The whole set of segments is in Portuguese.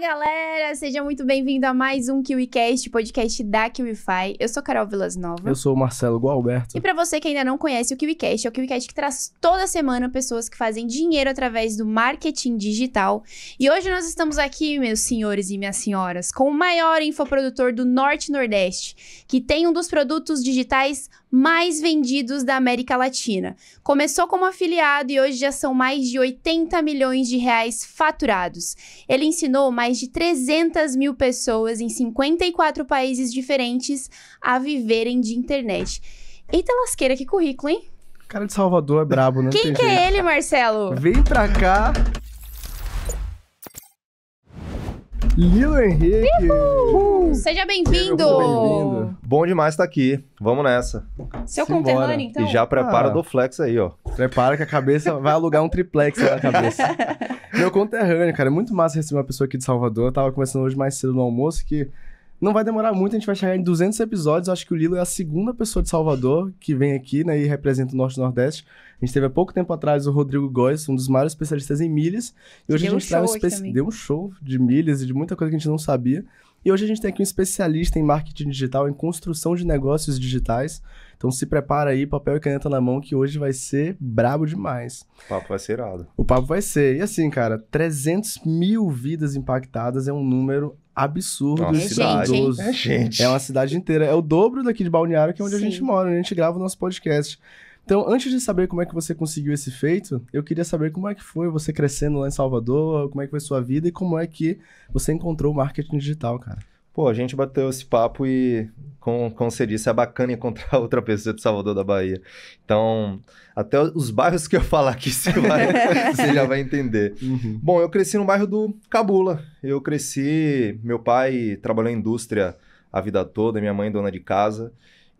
Olá galera, seja muito bem-vindo a mais um KiwiCast, podcast da KiwiFi. Eu sou Carol Vilas Nova. Eu sou o Marcelo Gualberto. E para você que ainda não conhece o KiwiCast, é o KiwiCast que traz toda semana pessoas que fazem dinheiro através do marketing digital. E hoje nós estamos aqui, meus senhores e minhas senhoras, com o maior infoprodutor do Norte Nordeste, que tem um dos produtos digitais mais vendidos da América Latina. Começou como afiliado e hoje já são mais de 80 milhões de reais faturados. Ele ensinou mais de 300 mil pessoas em 54 países diferentes a viverem de internet. Eita lasqueira, que currículo, hein? cara de Salvador é brabo, né? Quem que jeito. é ele, Marcelo? Vem pra cá. Lilo Henrique! Uhul. Seja bem-vindo! Bem Bom demais estar tá aqui. Vamos nessa. Seu Se conterrâneo, então. E já prepara ah, do flex aí, ó. Prepara que a cabeça vai alugar um triplex na cabeça. Meu conterrâneo, cara. É muito massa receber uma pessoa aqui de Salvador. Eu tava conversando hoje mais cedo no almoço que não vai demorar muito, a gente vai chegar em 200 episódios. Acho que o Lilo é a segunda pessoa de Salvador que vem aqui né, e representa o Norte e Nordeste. A gente teve há pouco tempo atrás o Rodrigo Góes, um dos maiores especialistas em milhas. E hoje deu a gente um traz Deu um show de milhas e de muita coisa que a gente não sabia. E hoje a gente tem aqui um especialista em marketing digital, em construção de negócios digitais. Então se prepara aí, papel e caneta na mão, que hoje vai ser brabo demais. O papo vai ser irado. O papo vai ser. E assim, cara, 300 mil vidas impactadas é um número absurdo Nossa, é cidade. Gente, é gente. É uma cidade inteira. É o dobro daqui de Balneário, que é onde Sim. a gente mora, onde né? a gente grava o nosso podcast. Então, antes de saber como é que você conseguiu esse feito, eu queria saber como é que foi você crescendo lá em Salvador, como é que foi sua vida e como é que você encontrou o marketing digital, cara. Pô, a gente bateu esse papo e, como, como você disse, é bacana encontrar outra pessoa de Salvador da Bahia. Então, até os bairros que eu falar aqui, você, vai, você já vai entender. Uhum. Bom, eu cresci no bairro do Cabula. Eu cresci, meu pai trabalhou em indústria a vida toda, minha mãe dona de casa.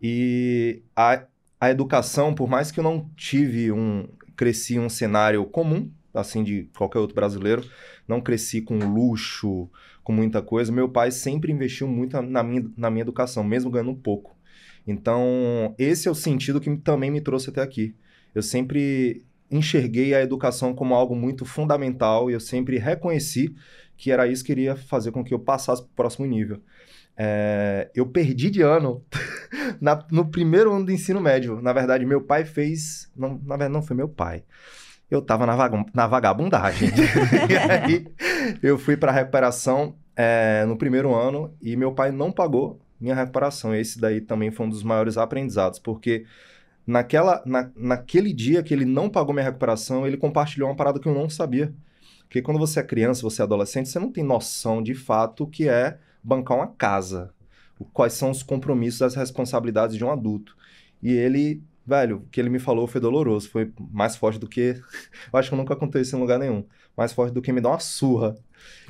E a, a educação, por mais que eu não tive um, cresci um cenário comum, assim de qualquer outro brasileiro. Não cresci com luxo, com muita coisa. Meu pai sempre investiu muito na minha, na minha educação, mesmo ganhando pouco. Então, esse é o sentido que também me trouxe até aqui. Eu sempre enxerguei a educação como algo muito fundamental e eu sempre reconheci que era isso que iria fazer com que eu passasse para o próximo nível. É, eu perdi de ano na, no primeiro ano do ensino médio. Na verdade, meu pai fez. Não, na verdade, não foi meu pai eu estava na, na vagabundagem. e aí eu fui para recuperação é, no primeiro ano e meu pai não pagou minha recuperação. Esse daí também foi um dos maiores aprendizados, porque naquela, na, naquele dia que ele não pagou minha recuperação, ele compartilhou uma parada que eu não sabia. Porque quando você é criança, você é adolescente, você não tem noção de fato o que é bancar uma casa, quais são os compromissos, as responsabilidades de um adulto. E ele Velho, o que ele me falou foi doloroso, foi mais forte do que. eu acho que nunca aconteceu isso em lugar nenhum. Mais forte do que me dar uma surra.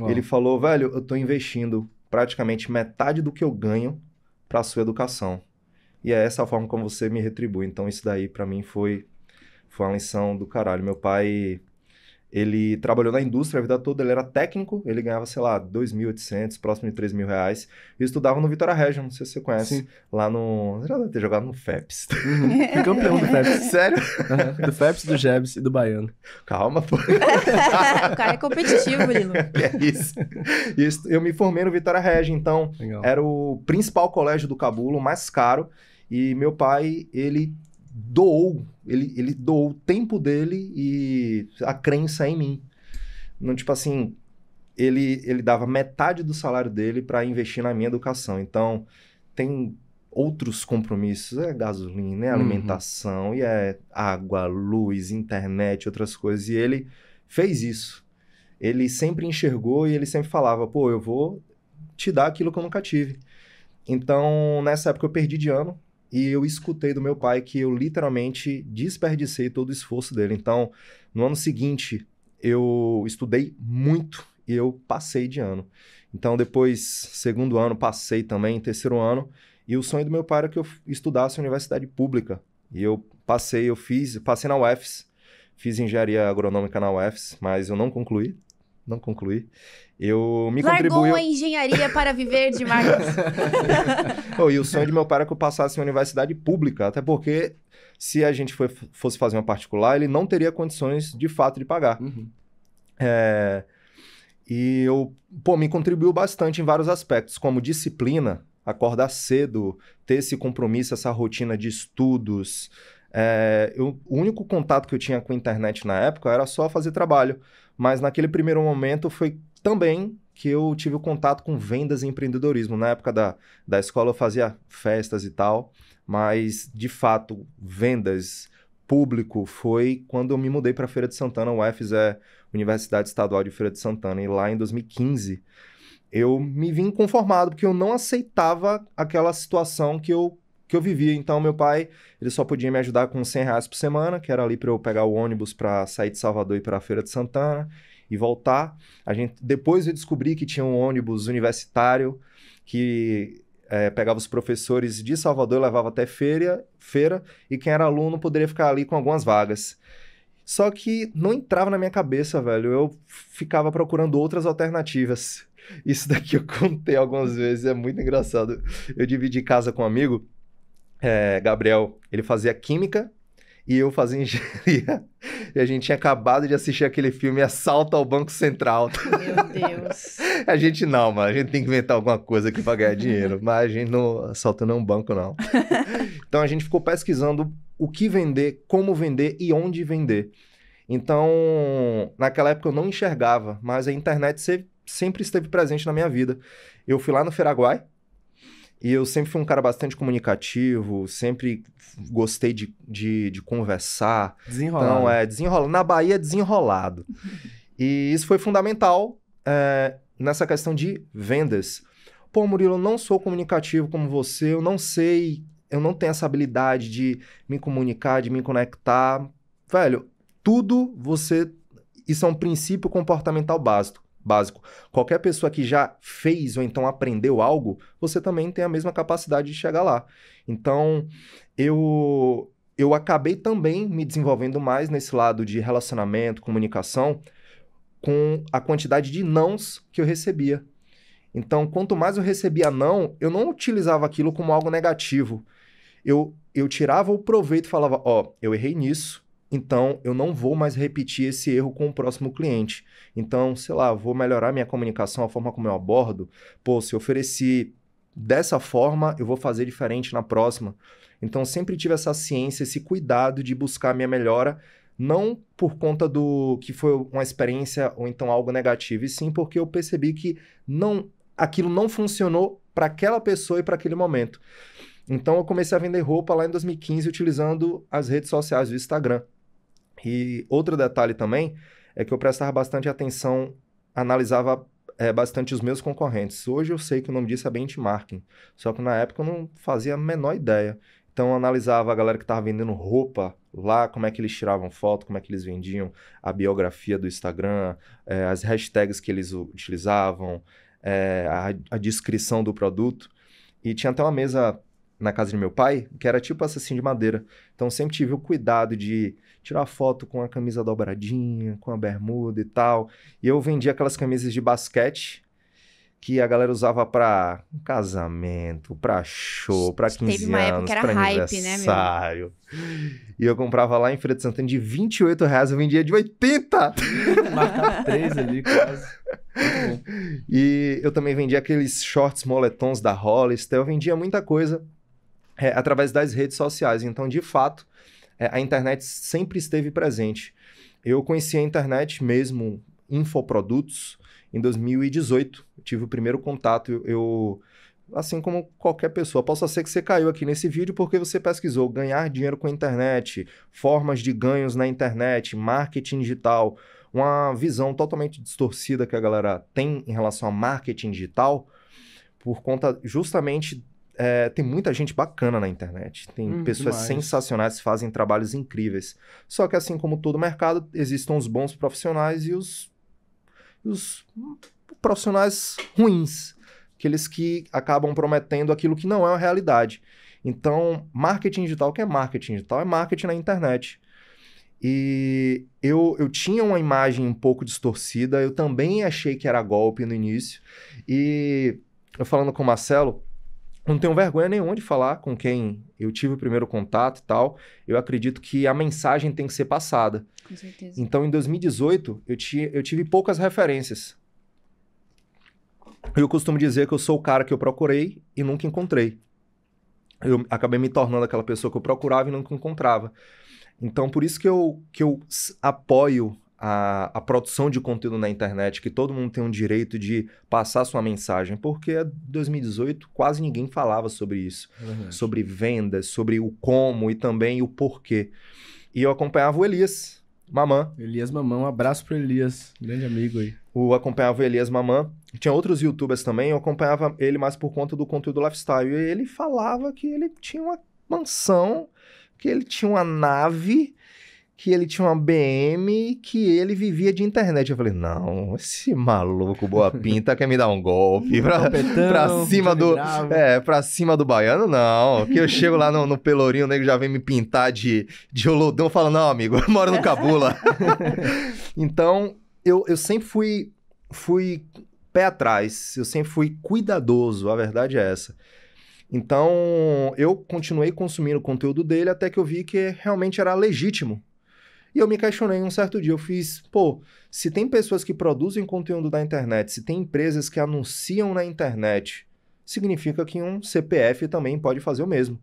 Uau. Ele falou, velho, eu tô investindo praticamente metade do que eu ganho pra sua educação. E é essa a forma como você me retribui. Então, isso daí, para mim, foi, foi uma lição do caralho. Meu pai ele trabalhou na indústria a vida toda, ele era técnico, ele ganhava, sei lá, 2.800, próximo de 3 mil reais. E estudava no Vitória Regia, não sei se você conhece. Sim. Lá no. Você já deve ter jogado no FEPS. Uhum. campeão do FEPS. Sério? Uhum. Do FEPS, do Jebs e do Baiano. Calma, pô. o cara é competitivo, Lilo. É isso. Eu me formei no Vitória Regia, então Legal. era o principal colégio do Cabulo, mais caro. E meu pai, ele doou, ele, ele doou o tempo dele e a crença em mim. Não, tipo assim, ele, ele dava metade do salário dele para investir na minha educação. Então, tem outros compromissos, é gasolina, é uhum. alimentação, uhum. e é água, luz, internet, outras coisas. E ele fez isso. Ele sempre enxergou e ele sempre falava, pô, eu vou te dar aquilo que eu nunca tive. Então, nessa época eu perdi de ano, e eu escutei do meu pai que eu literalmente desperdicei todo o esforço dele. Então, no ano seguinte, eu estudei muito e eu passei de ano. Então, depois, segundo ano, passei também, terceiro ano. E o sonho do meu pai era que eu estudasse universidade pública. E eu passei, eu fiz, passei na UFS, fiz engenharia agronômica na UFS, mas eu não concluí, não concluí. Eu me Largou contribuiu... a engenharia para viver de oh, e o sonho de meu pai era que eu passasse em universidade pública, até porque se a gente foi, fosse fazer uma particular, ele não teria condições de fato de pagar. Uhum. É... E eu, pô, me contribuiu bastante em vários aspectos, como disciplina, acordar cedo, ter esse compromisso, essa rotina de estudos. É, eu, o único contato que eu tinha com a internet na época era só fazer trabalho. Mas naquele primeiro momento foi também que eu tive o contato com vendas e empreendedorismo. Na época da, da escola eu fazia festas e tal, mas de fato, vendas, público, foi quando eu me mudei para Feira de Santana. O UFES é Universidade Estadual de Feira de Santana, e lá em 2015 eu me vim conformado, porque eu não aceitava aquela situação que eu que eu vivia. Então, meu pai, ele só podia me ajudar com 100 reais por semana, que era ali para eu pegar o ônibus para sair de Salvador e para a Feira de Santana e voltar. A gente, depois eu descobri que tinha um ônibus universitário que é, pegava os professores de Salvador, levava até feira, feira, e quem era aluno poderia ficar ali com algumas vagas. Só que não entrava na minha cabeça, velho. Eu ficava procurando outras alternativas. Isso daqui eu contei algumas vezes, é muito engraçado. Eu dividi casa com um amigo é, Gabriel, ele fazia química e eu fazia engenharia. E a gente tinha acabado de assistir aquele filme Assalto ao Banco Central. Meu Deus. a gente não, mano. A gente tem que inventar alguma coisa aqui pra ganhar dinheiro. Mas a gente não assalta nenhum banco, não. então a gente ficou pesquisando o que vender, como vender e onde vender. Então, naquela época eu não enxergava, mas a internet sempre esteve presente na minha vida. Eu fui lá no Feraguai, e eu sempre fui um cara bastante comunicativo, sempre gostei de, de, de conversar. Desenrolado. Então, é, desenrola. Na Bahia, é desenrolado. e isso foi fundamental é, nessa questão de vendas. Pô, Murilo, eu não sou comunicativo como você, eu não sei, eu não tenho essa habilidade de me comunicar, de me conectar. Velho, tudo você. Isso é um princípio comportamental básico básico. Qualquer pessoa que já fez ou então aprendeu algo, você também tem a mesma capacidade de chegar lá. Então, eu eu acabei também me desenvolvendo mais nesse lado de relacionamento, comunicação, com a quantidade de nãos que eu recebia. Então, quanto mais eu recebia não, eu não utilizava aquilo como algo negativo. Eu, eu tirava o proveito e falava, ó, oh, eu errei nisso, então, eu não vou mais repetir esse erro com o próximo cliente. Então, sei lá, vou melhorar minha comunicação, a forma como eu abordo. Pô, se ofereci dessa forma, eu vou fazer diferente na próxima. Então, sempre tive essa ciência, esse cuidado de buscar minha melhora, não por conta do que foi uma experiência ou então algo negativo, e sim porque eu percebi que não aquilo não funcionou para aquela pessoa e para aquele momento. Então, eu comecei a vender roupa lá em 2015 utilizando as redes sociais, o Instagram. E outro detalhe também é que eu prestava bastante atenção, analisava é, bastante os meus concorrentes. Hoje eu sei que o nome disso é benchmarking, só que na época eu não fazia a menor ideia. Então eu analisava a galera que estava vendendo roupa lá, como é que eles tiravam foto, como é que eles vendiam, a biografia do Instagram, é, as hashtags que eles utilizavam, é, a, a descrição do produto. E tinha até uma mesa na casa de meu pai, que era tipo assim de madeira. Então sempre tive o cuidado de tirar foto com a camisa dobradinha, com a bermuda e tal. E eu vendia aquelas camisas de basquete que a galera usava para casamento, para show, para 15 Teve uma anos, para né, aniversário. Né, e eu comprava lá em Feira de Santana de 28 reais, eu vendia de 80! Marca 3 ali, quase. E eu também vendia aqueles shorts moletons da Hollister, eu vendia muita coisa é, através das redes sociais. Então, de fato, é, a internet sempre esteve presente. Eu conheci a internet mesmo, infoprodutos, em 2018. tive o primeiro contato, eu, eu assim como qualquer pessoa. Posso ser que você caiu aqui nesse vídeo porque você pesquisou ganhar dinheiro com a internet, formas de ganhos na internet, marketing digital, uma visão totalmente distorcida que a galera tem em relação a marketing digital por conta justamente é, tem muita gente bacana na internet. Tem hum, pessoas demais. sensacionais que fazem trabalhos incríveis. Só que, assim como todo mercado, existem os bons profissionais e os, os profissionais ruins. Aqueles que acabam prometendo aquilo que não é uma realidade. Então, marketing digital, o que é marketing digital? É marketing na internet. E eu, eu tinha uma imagem um pouco distorcida, eu também achei que era golpe no início. E eu falando com o Marcelo, não tenho vergonha nenhuma de falar com quem eu tive o primeiro contato e tal. Eu acredito que a mensagem tem que ser passada. Com certeza. Então, em 2018, eu, eu tive poucas referências. Eu costumo dizer que eu sou o cara que eu procurei e nunca encontrei. Eu acabei me tornando aquela pessoa que eu procurava e nunca encontrava. Então, por isso que eu, que eu apoio a, a, produção de conteúdo na internet, que todo mundo tem um direito de passar sua mensagem, porque é em 2018 quase ninguém falava sobre isso, uhum. sobre vendas, sobre o como e também o porquê. E eu acompanhava o Elias Mamã. Elias Mamã, um abraço para Elias, grande amigo aí. Eu acompanhava o Elias Mamã, tinha outros youtubers também, eu acompanhava ele mais por conta do conteúdo lifestyle. E ele falava que ele tinha uma mansão, que ele tinha uma nave que ele tinha uma BM que ele vivia de internet. Eu falei, não, esse maluco boa pinta quer me dar um golpe pra, pra cima do é, pra cima do baiano, não. Que eu chego lá no, no Pelourinho, o nego já vem me pintar de, de olodão, fala, não, amigo, eu moro no Cabula. então, eu, eu sempre fui, fui pé atrás, eu sempre fui cuidadoso, a verdade é essa. Então, eu continuei consumindo o conteúdo dele até que eu vi que realmente era legítimo e eu me questionei um certo dia, eu fiz, pô, se tem pessoas que produzem conteúdo da internet, se tem empresas que anunciam na internet, significa que um CPF também pode fazer o mesmo.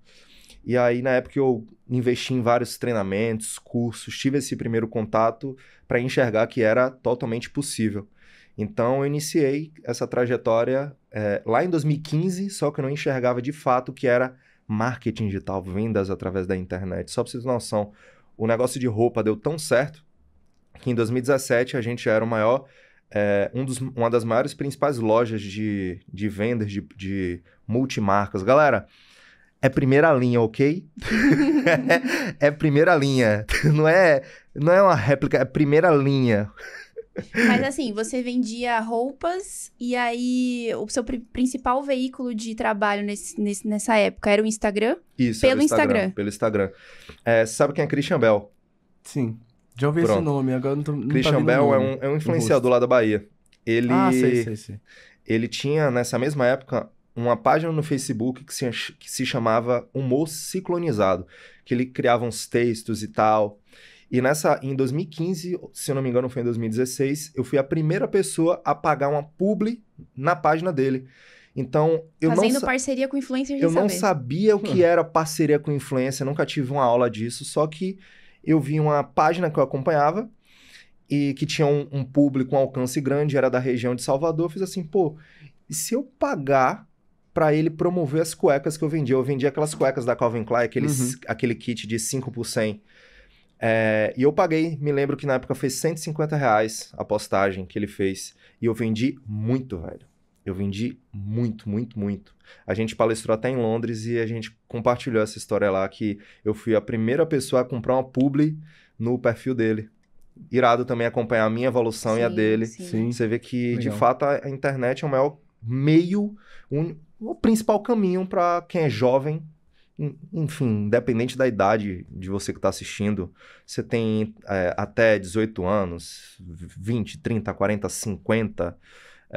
E aí, na época, eu investi em vários treinamentos, cursos, tive esse primeiro contato para enxergar que era totalmente possível. Então, eu iniciei essa trajetória é, lá em 2015, só que eu não enxergava de fato que era marketing digital, vendas através da internet. Só para vocês terem noção, o negócio de roupa deu tão certo que em 2017 a gente era o maior, é, um dos, uma das maiores principais lojas de, de vendas de, de multimarcas. Galera, é primeira linha, ok? é, é primeira linha. Não é, não é uma réplica, é primeira linha. Mas assim, você vendia roupas e aí o seu pri principal veículo de trabalho nesse, nesse, nessa época era o Instagram? Isso, pelo Instagram, Instagram. Pelo Instagram. É, sabe quem é Christian Bell? Sim. Já ouvi Pronto. esse nome, agora não tô não tá Christian tá Bell é nome, é, um, é um influenciador lá da Bahia. Ele, ah, sei, sei, sei. Ele tinha, nessa mesma época, uma página no Facebook que se, que se chamava Humor Ciclonizado, que ele criava uns textos e tal. E nessa, em 2015, se eu não me engano, foi em 2016, eu fui a primeira pessoa a pagar uma publi na página dele. Então, eu Fazendo não parceria com influencer, Eu não sabia o que hum. era parceria com influencer, nunca tive uma aula disso, só que eu vi uma página que eu acompanhava e que tinha um, um público, um alcance grande, era da região de Salvador, eu fiz assim, pô, e se eu pagar para ele promover as cuecas que eu vendia? Eu vendia aquelas cuecas da Calvin Klein, aqueles, uhum. aquele kit de 5 por 100 é, e eu paguei, me lembro que na época foi 150 reais a postagem que ele fez. E eu vendi muito, velho. Eu vendi muito, muito, muito. A gente palestrou até em Londres e a gente compartilhou essa história lá que eu fui a primeira pessoa a comprar uma publi no perfil dele. Irado também acompanhar a minha evolução sim, e a dele. Sim. Você vê que, Legal. de fato, a internet é o maior meio, um, o principal caminho para quem é jovem enfim, independente da idade de você que está assistindo, você tem é, até 18 anos, 20, 30, 40, 50.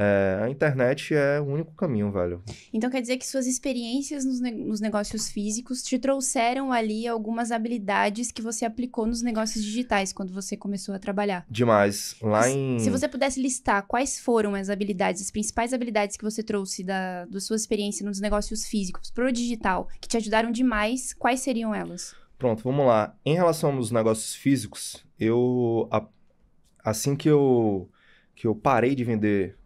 É, a internet é o único caminho, velho. Então quer dizer que suas experiências nos, ne nos negócios físicos te trouxeram ali algumas habilidades que você aplicou nos negócios digitais quando você começou a trabalhar? Demais. Lá em... Se você pudesse listar quais foram as habilidades, as principais habilidades que você trouxe da, da sua experiência nos negócios físicos pro digital, que te ajudaram demais, quais seriam elas? Pronto, vamos lá. Em relação aos negócios físicos, eu. A, assim que eu, que eu parei de vender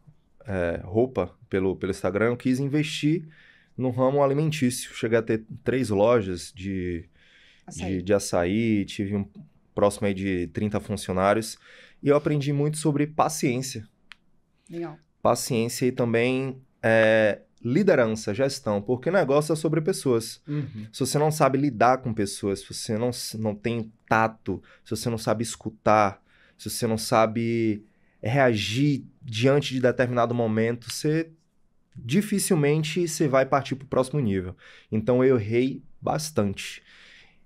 é, roupa pelo, pelo Instagram, eu quis investir no ramo alimentício. Cheguei a ter três lojas de açaí, de, de açaí tive um próximo aí de 30 funcionários. E eu aprendi muito sobre paciência. Legal. Paciência e também é, liderança, gestão, porque negócio é sobre pessoas. Uhum. Se você não sabe lidar com pessoas, se você não, não tem tato, se você não sabe escutar, se você não sabe é reagir diante de determinado momento, você dificilmente você vai partir para o próximo nível. Então eu errei bastante.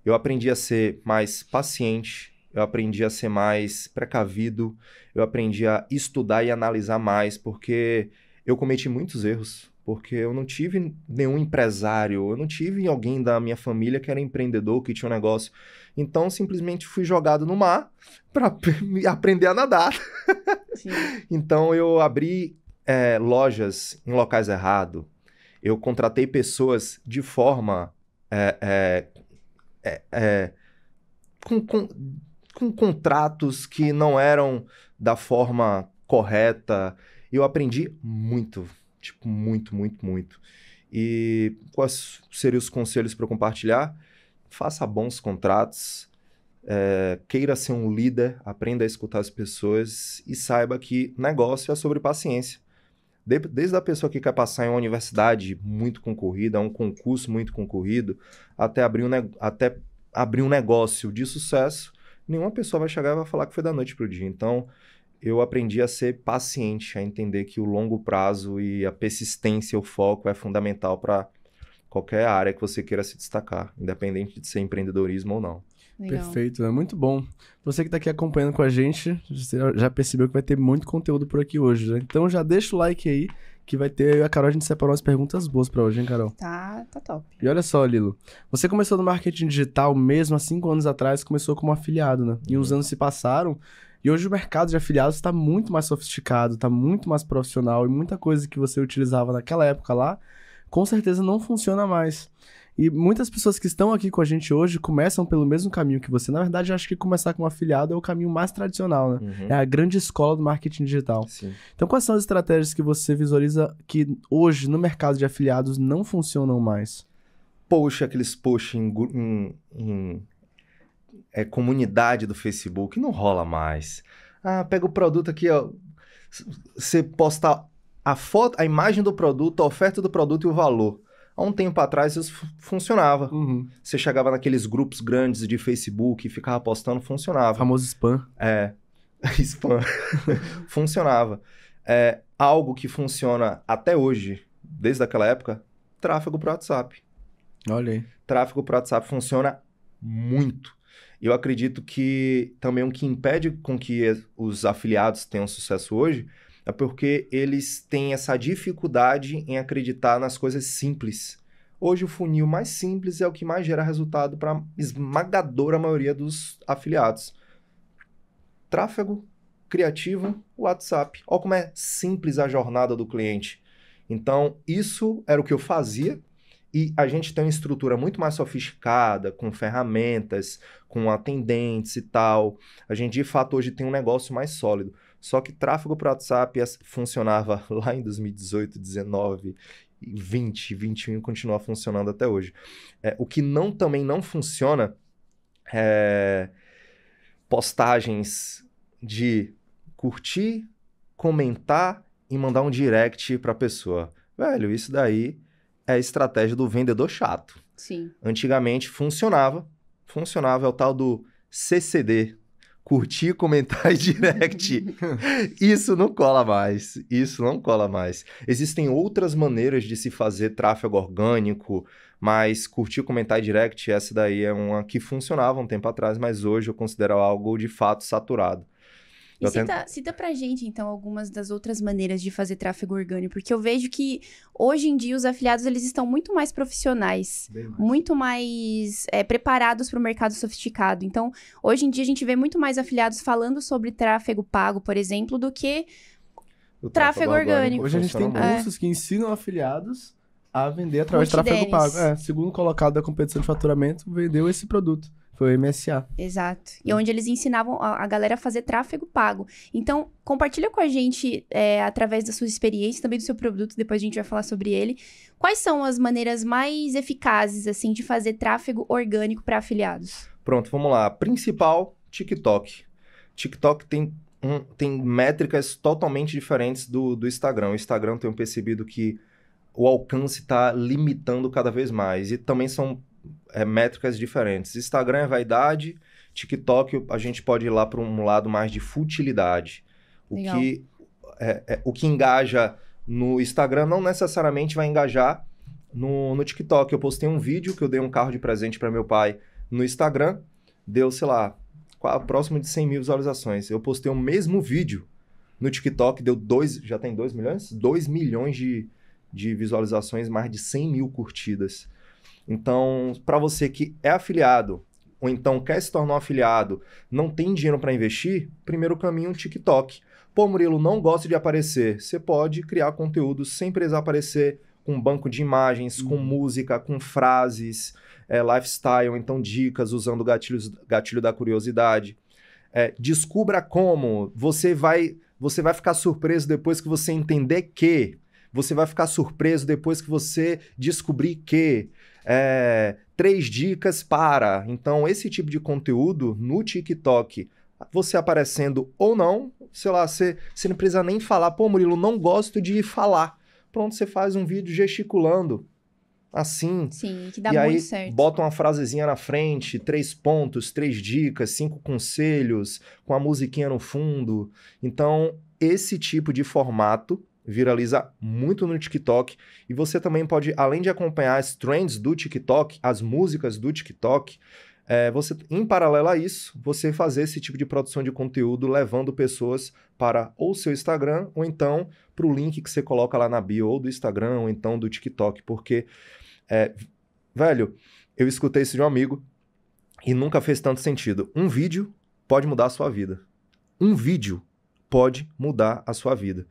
Eu aprendi a ser mais paciente, eu aprendi a ser mais precavido, eu aprendi a estudar e analisar mais, porque eu cometi muitos erros, porque eu não tive nenhum empresário, eu não tive alguém da minha família que era empreendedor, que tinha um negócio. Então, simplesmente fui jogado no mar para aprender a nadar. então, eu abri é, lojas em locais errados. Eu contratei pessoas de forma. É é, é, é, com, com, com contratos que não eram da forma correta. Eu aprendi muito, tipo, muito, muito, muito. E quais seriam os conselhos para compartilhar? faça bons contratos, é, queira ser um líder, aprenda a escutar as pessoas e saiba que negócio é sobre paciência. De, desde a pessoa que quer passar em uma universidade muito concorrida, um concurso muito concorrido, até abrir um, até abrir um negócio de sucesso, nenhuma pessoa vai chegar e vai falar que foi da noite para o dia. Então, eu aprendi a ser paciente, a entender que o longo prazo e a persistência, o foco é fundamental para qualquer área que você queira se destacar, independente de ser empreendedorismo ou não. Legal. Perfeito, é muito bom. Você que está aqui acompanhando com a gente, já percebeu que vai ter muito conteúdo por aqui hoje, né? Então já deixa o like aí, que vai ter. Eu e a Carol, a gente separou umas perguntas boas para hoje, hein, Carol? Tá, tá top. E olha só, Lilo, você começou no marketing digital mesmo há cinco anos atrás, começou como afiliado, né? E os uhum. anos se passaram, e hoje o mercado de afiliados está muito mais sofisticado, está muito mais profissional, e muita coisa que você utilizava naquela época lá com certeza não funciona mais. E muitas pessoas que estão aqui com a gente hoje começam pelo mesmo caminho que você. Na verdade, acho que começar com um afiliado é o caminho mais tradicional, né? Uhum. É a grande escola do marketing digital. Sim. Então, quais são as estratégias que você visualiza que hoje no mercado de afiliados não funcionam mais? Poxa, aqueles posts em, em, em é, comunidade do Facebook não rola mais. Ah, pega o produto aqui, ó. Você posta a foto, a imagem do produto, a oferta do produto e o valor. Há um tempo atrás isso funcionava. Uhum. Você chegava naqueles grupos grandes de Facebook e ficava postando, funcionava. famoso spam. É. spam. funcionava. É, algo que funciona até hoje, desde aquela época, tráfego para WhatsApp. Olha aí. Tráfego para WhatsApp funciona muito. Eu acredito que também o que impede com que os afiliados tenham sucesso hoje é porque eles têm essa dificuldade em acreditar nas coisas simples. Hoje o funil mais simples é o que mais gera resultado para a esmagadora maioria dos afiliados. Tráfego, criativo, WhatsApp. Olha como é simples a jornada do cliente. Então, isso era o que eu fazia e a gente tem uma estrutura muito mais sofisticada, com ferramentas, com atendentes e tal. A gente, de fato, hoje tem um negócio mais sólido. Só que tráfego para WhatsApp funcionava lá em 2018, 19 20, 21 continua funcionando até hoje. É, o que não também não funciona é postagens de curtir, comentar e mandar um direct para a pessoa. Velho, isso daí é a estratégia do vendedor chato. Sim. Antigamente funcionava, funcionava é o tal do CCD, curtir, comentar e direct. Isso não cola mais. Isso não cola mais. Existem outras maneiras de se fazer tráfego orgânico, mas curtir, comentar e direct, essa daí é uma que funcionava um tempo atrás, mas hoje eu considero algo de fato saturado. E cita, cita pra gente, então, algumas das outras maneiras de fazer tráfego orgânico, porque eu vejo que hoje em dia os afiliados eles estão muito mais profissionais, mais. muito mais é, preparados para o mercado sofisticado. Então, hoje em dia a gente vê muito mais afiliados falando sobre tráfego pago, por exemplo, do que o tráfego, orgânico. orgânico. Hoje a gente tem cursos é. que ensinam afiliados a vender através de tráfego pago. É, segundo colocado da competição de faturamento, vendeu esse produto. Foi o MSA. Exato. E hum. onde eles ensinavam a, galera a fazer tráfego pago. Então, compartilha com a gente, é, através da sua experiência, também do seu produto, depois a gente vai falar sobre ele. Quais são as maneiras mais eficazes, assim, de fazer tráfego orgânico para afiliados? Pronto, vamos lá. principal, TikTok. TikTok tem um, tem métricas totalmente diferentes do, do Instagram. O Instagram tem percebido que o alcance está limitando cada vez mais. E também são é, métricas diferentes. Instagram é vaidade, TikTok a gente pode ir lá para um lado mais de futilidade. O que, é, é, o que engaja no Instagram não necessariamente vai engajar no, no TikTok. Eu postei um vídeo que eu dei um carro de presente para meu pai no Instagram, deu, sei lá, próximo de 100 mil visualizações. Eu postei o mesmo vídeo no TikTok, deu 2, já tem 2 milhões? 2 milhões de, de visualizações, mais de 100 mil curtidas. Então, para você que é afiliado ou então quer se tornar um afiliado, não tem dinheiro para investir, primeiro caminho, TikTok. Pô, Murilo, não gosta de aparecer. Você pode criar conteúdo sem precisar aparecer com banco de imagens, hum. com uhum. música, com frases, é, lifestyle, então dicas usando gatilhos, gatilho da curiosidade. É, descubra como. Você vai, você vai ficar surpreso depois que você entender que. Você vai ficar surpreso depois que você descobrir que é, três dicas para. Então, esse tipo de conteúdo no TikTok, você aparecendo ou não, sei lá, você, você não precisa nem falar, pô, Murilo, não gosto de falar. Pronto, você faz um vídeo gesticulando. Assim. Sim, que dá e muito aí, certo. Bota uma frasezinha na frente, três pontos, três dicas, cinco conselhos, com a musiquinha no fundo. Então, esse tipo de formato viraliza muito no TikTok. E você também pode, além de acompanhar as trends do TikTok, as músicas do TikTok, é, você, em paralelo a isso, você fazer esse tipo de produção de conteúdo levando pessoas para ou seu Instagram ou então para o link que você coloca lá na bio ou do Instagram ou então do TikTok, porque é, velho, eu escutei isso de um amigo e nunca fez tanto sentido. Um vídeo pode mudar a sua vida. Um vídeo pode mudar a sua vida.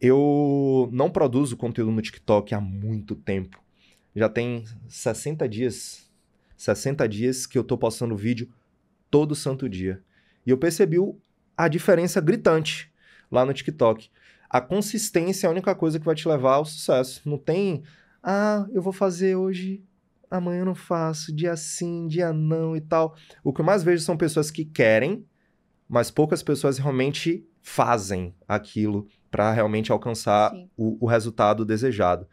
Eu não produzo conteúdo no TikTok há muito tempo. Já tem 60 dias, 60 dias que eu tô postando vídeo todo santo dia. E eu percebi a diferença gritante lá no TikTok. A consistência é a única coisa que vai te levar ao sucesso. Não tem, ah, eu vou fazer hoje, amanhã eu não faço, dia sim, dia não e tal. O que eu mais vejo são pessoas que querem, mas poucas pessoas realmente fazem aquilo para realmente alcançar o, o, resultado desejado.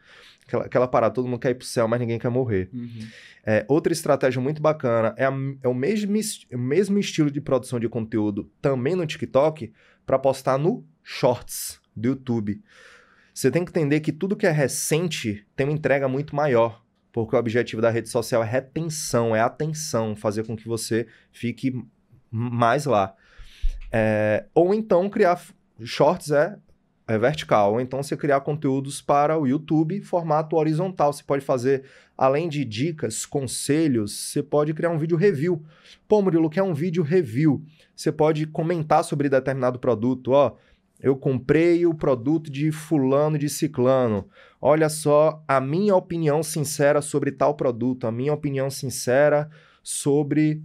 Aquela, aquela parada, todo mundo quer ir pro céu, mas ninguém quer morrer. Uhum. É, outra estratégia muito bacana é, a, é o, mesmo, o mesmo estilo de produção de conteúdo também no TikTok para postar no Shorts do YouTube. Você tem que entender que tudo que é recente tem uma entrega muito maior porque o objetivo da rede social é retenção, é atenção, fazer com que você fique mais lá. É, ou então criar shorts é, é vertical, ou então você criar conteúdos para o YouTube, formato horizontal. Você pode fazer, além de dicas, conselhos, você pode criar um vídeo review. Pô, Murilo, que é um vídeo review. Você pode comentar sobre determinado produto, ó. Eu comprei o produto de fulano de ciclano. Olha só a minha opinião sincera sobre tal produto, a minha opinião sincera sobre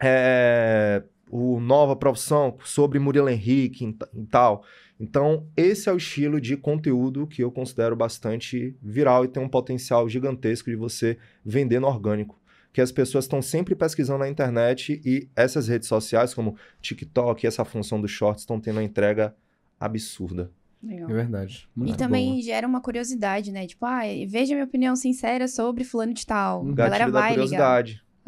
é, o Nova Profissão, sobre Murilo Henrique e tal. Então, esse é o estilo de conteúdo que eu considero bastante viral e tem um potencial gigantesco de você vender no orgânico. Que as pessoas estão sempre pesquisando na internet e essas redes sociais, como TikTok, e essa função do shorts, estão tendo uma entrega absurda. Legal. É verdade. Muito e também boa. gera uma curiosidade, né? Tipo, ah, veja minha opinião sincera sobre fulano de tal. Um uhum. a galera vai ligar.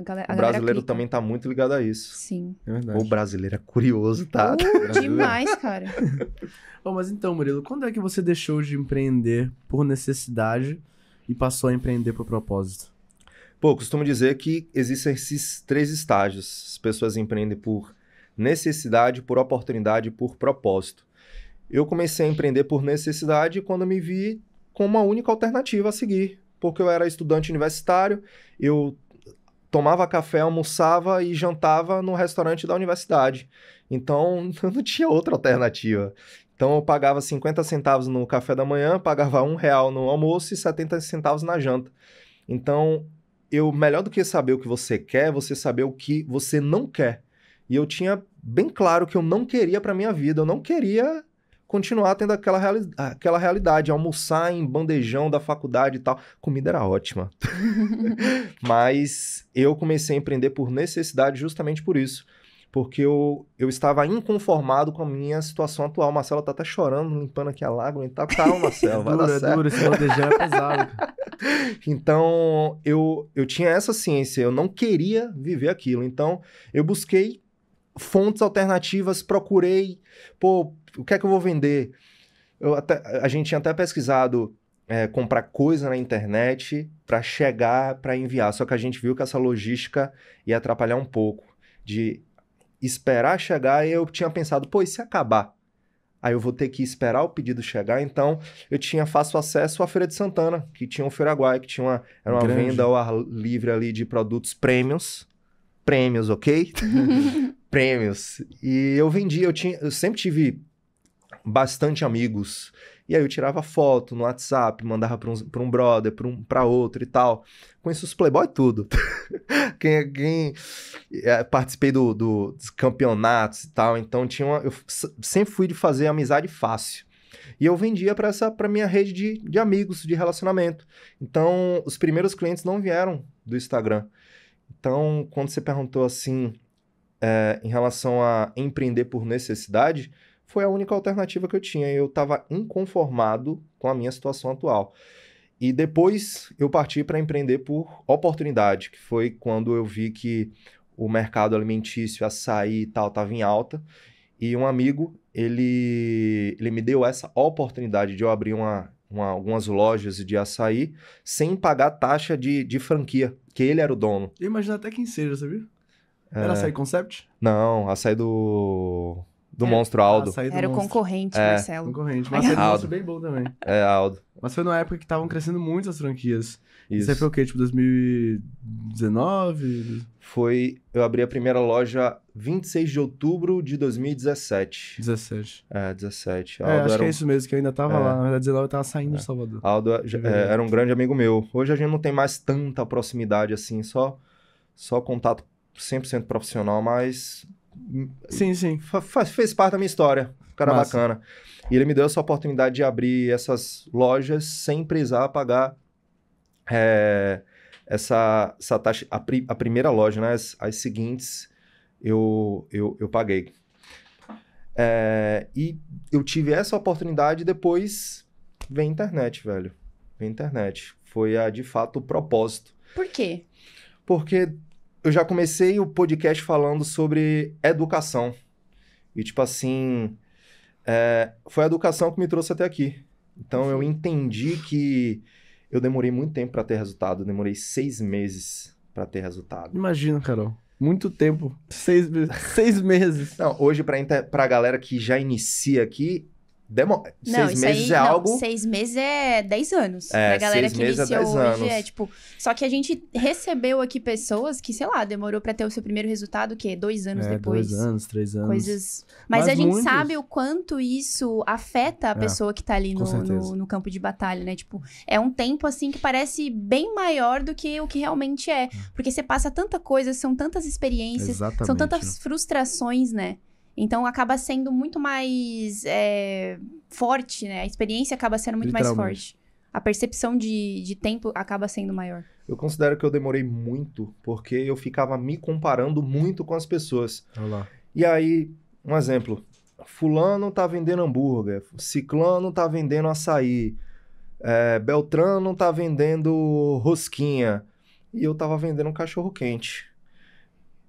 Galera, o brasileiro também tá muito ligado a isso. Sim. É verdade. O brasileiro é curioso, tá? Uh, demais, cara. Bom, mas então, Murilo, quando é que você deixou de empreender por necessidade e passou a empreender por propósito? Pô, costumo dizer que existem esses três estágios. As pessoas empreendem por necessidade, por oportunidade e por propósito. Eu comecei a empreender por necessidade quando me vi com uma única alternativa a seguir, porque eu era estudante universitário, eu tomava café, almoçava e jantava no restaurante da universidade. Então, eu não tinha outra alternativa. Então, eu pagava 50 centavos no café da manhã, pagava um real no almoço e 70 centavos na janta. Então, eu melhor do que saber o que você quer, você saber o que você não quer. E eu tinha bem claro que eu não queria para minha vida, eu não queria continuar tendo aquela, reali aquela realidade, almoçar em bandejão da faculdade e tal. Comida era ótima. Mas eu comecei a empreender por necessidade justamente por isso. Porque eu, eu estava inconformado com a minha situação atual. Marcelo tá até chorando, limpando aqui a lágrima e tal. Calma, Marcelo, vai dura, dar certo. Dura, esse bandejão é pesado. então, eu, eu tinha essa ciência. Eu não queria viver aquilo. Então, eu busquei fontes alternativas, procurei, pô, o que é que eu vou vender? Eu até, a gente tinha até pesquisado é, comprar coisa na internet para chegar, para enviar. Só que a gente viu que essa logística ia atrapalhar um pouco. De esperar chegar, e eu tinha pensado, pô, e se acabar? Aí eu vou ter que esperar o pedido chegar, então eu tinha fácil acesso à Feira de Santana, que tinha um Feiraguai, que tinha uma, era uma venda ao ar livre ali de produtos prêmios. Prêmios, ok? prêmios. E eu vendia, eu, tinha, eu sempre tive bastante amigos. E aí eu tirava foto no WhatsApp, mandava para um, um brother, para um, para outro e tal. Conheço os playboy tudo. quem, é, quem é, participei do, do, dos campeonatos e tal. Então tinha uma, eu sempre fui de fazer amizade fácil. E eu vendia para essa para minha rede de, de amigos, de relacionamento. Então, os primeiros clientes não vieram do Instagram. Então, quando você perguntou assim, é, em relação a empreender por necessidade, foi a única alternativa que eu tinha. Eu estava inconformado com a minha situação atual. E depois eu parti para empreender por oportunidade, que foi quando eu vi que o mercado alimentício, açaí e tal, estava em alta. E um amigo, ele, ele me deu essa oportunidade de eu abrir uma, uma, algumas lojas de açaí sem pagar taxa de, de franquia, que ele era o dono. Eu imagino até quem seja, sabia? Era é... açaí concept? Não, açaí do do é, monstro ah, Aldo. Ah, era o concorrente, é. Marcelo. Concorrente, mas ele era um monstro bem bom também. É, Aldo. Mas foi numa época que estavam crescendo muito as franquias. Isso. Isso aí foi o quê? Tipo 2019? Foi. Eu abri a primeira loja 26 de outubro de 2017. 17. É, 17. É, Aldo é, acho que um... é isso mesmo, que eu ainda tava é. lá. Na verdade, 19 eu tava saindo é. de Salvador. Aldo é, é era um grande amigo meu. Hoje a gente não tem mais tanta proximidade assim, só, só contato 100% profissional, mas Sim, sim. Fez parte da minha história. cara Massa. bacana. E ele me deu essa oportunidade de abrir essas lojas sem precisar pagar é, essa, essa taxa. A, pri, a primeira loja, né? As, as seguintes eu, eu, eu paguei. É, e eu tive essa oportunidade depois vem internet, velho. Vem internet. Foi a, de fato o propósito. Por quê? Porque eu já comecei o podcast falando sobre educação. E, tipo assim, é, foi a educação que me trouxe até aqui. Então, eu entendi que eu demorei muito tempo para ter resultado. Eu demorei seis meses para ter resultado. Imagina, Carol. Muito tempo. Seis, seis meses. Não, hoje, para a galera que já inicia aqui, Demo... Não, seis meses aí, é não, algo. Seis meses é dez anos. É, pra galera que meses é iniciou é hoje. Anos. É tipo. Só que a gente recebeu aqui pessoas que, sei lá, demorou para ter o seu primeiro resultado, o quê? Dois anos é, depois. Dois anos, três anos. Coisas. Mas, Mas a gente muitos... sabe o quanto isso afeta a é, pessoa que tá ali no, no, no, campo de batalha, né? Tipo, é um tempo assim que parece bem maior do que o que realmente é. é. Porque você passa tanta coisa, são tantas experiências, Exatamente, são tantas né? frustrações, né? Então acaba sendo muito mais é, forte, né? A experiência acaba sendo muito mais forte. A percepção de, de tempo acaba sendo maior. Eu considero que eu demorei muito, porque eu ficava me comparando muito com as pessoas. Olá. E aí, um exemplo. Fulano tá vendendo hambúrguer, Ciclano tá vendendo açaí, é, Beltrano tá vendendo rosquinha. E eu tava vendendo um cachorro quente.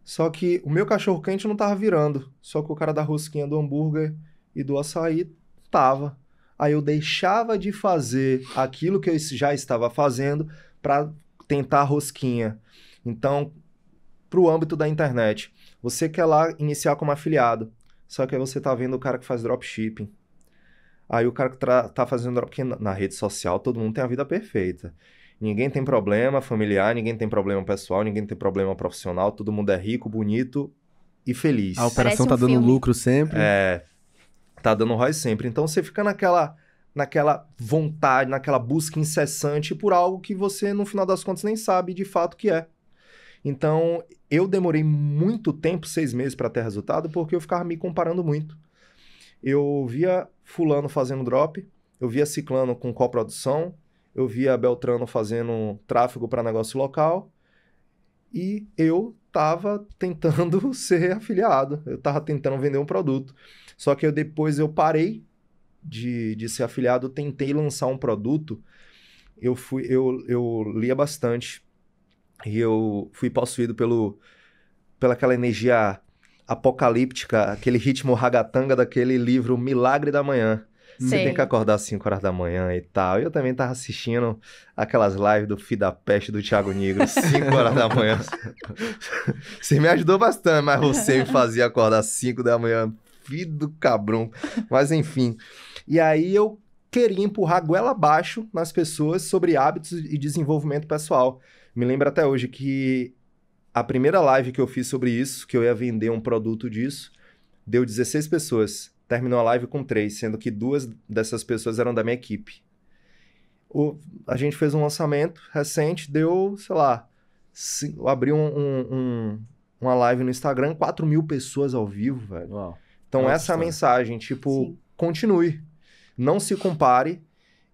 Só que o meu cachorro quente não tava virando. Só que o cara da rosquinha do hambúrguer e do açaí tava. Aí eu deixava de fazer aquilo que eu já estava fazendo para tentar a rosquinha. Então, para o âmbito da internet, você quer lá iniciar como afiliado, só que aí você tá vendo o cara que faz dropshipping. Aí o cara que tá fazendo dropshipping na rede social, todo mundo tem a vida perfeita. Ninguém tem problema familiar, ninguém tem problema pessoal, ninguém tem problema profissional, todo mundo é rico, bonito e feliz. A operação tá dando filme. lucro sempre. É. Tá dando ROI sempre. Então você fica naquela naquela vontade, naquela busca incessante por algo que você no final das contas nem sabe de fato que é. Então, eu demorei muito tempo, seis meses, para ter resultado, porque eu ficava me comparando muito. Eu via fulano fazendo drop, eu via ciclano com coprodução, eu via Beltrano fazendo tráfego para negócio local e eu estava tentando ser afiliado, eu estava tentando vender um produto. Só que eu, depois eu parei de, de ser afiliado, tentei lançar um produto, eu, fui, eu, eu lia bastante e eu fui possuído pelo, pela aquela energia apocalíptica, aquele ritmo ragatanga daquele livro Milagre da Manhã. Você tem que acordar às 5 horas da manhã e tal. Eu também tava assistindo aquelas lives do Fida Peste do Thiago Negro, 5 horas da manhã. você me ajudou bastante, mas você me fazia acordar às 5 da manhã. Filho do cabrão. Mas enfim. E aí eu queria empurrar goela abaixo nas pessoas sobre hábitos e desenvolvimento pessoal. Me lembro até hoje que a primeira live que eu fiz sobre isso, que eu ia vender um produto disso, deu 16 pessoas terminou a live com três, sendo que duas dessas pessoas eram da minha equipe. O, a gente fez um lançamento recente, deu, sei lá, cinco, abriu um, um, um, uma live no Instagram, 4 mil pessoas ao vivo, velho. Uau. Então, Nossa. essa é a mensagem, tipo, Sim. continue, não se compare.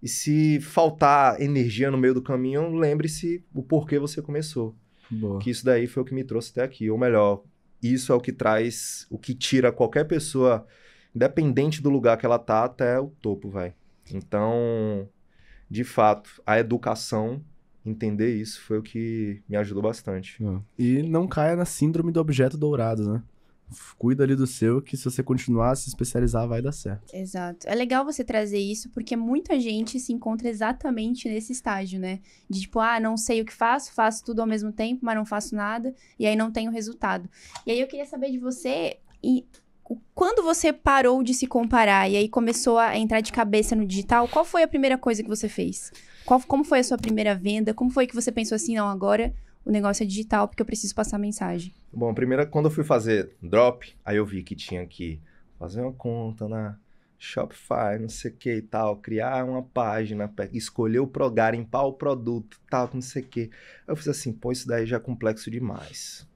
E se faltar energia no meio do caminho, lembre-se o porquê você começou. Boa. Que isso daí foi o que me trouxe até aqui. Ou melhor, isso é o que traz, o que tira qualquer pessoa dependente do lugar que ela tá, até o topo, vai. Então, de fato, a educação, entender isso, foi o que me ajudou bastante. Ah. E não caia na síndrome do objeto dourado, né? Cuida ali do seu, que se você continuar a se especializar, vai dar certo. Exato. É legal você trazer isso, porque muita gente se encontra exatamente nesse estágio, né? De tipo, ah, não sei o que faço, faço tudo ao mesmo tempo, mas não faço nada, e aí não tenho resultado. E aí eu queria saber de você, e quando você parou de se comparar e aí começou a entrar de cabeça no digital, qual foi a primeira coisa que você fez? Qual, como foi a sua primeira venda? Como foi que você pensou assim, não, agora o negócio é digital porque eu preciso passar mensagem? Bom, primeira quando eu fui fazer drop, aí eu vi que tinha que fazer uma conta na Shopify, não sei o que e tal, criar uma página, escolher o Progar, limpar o produto, tal, não sei o que. Eu fiz assim, pô, isso daí já é complexo demais.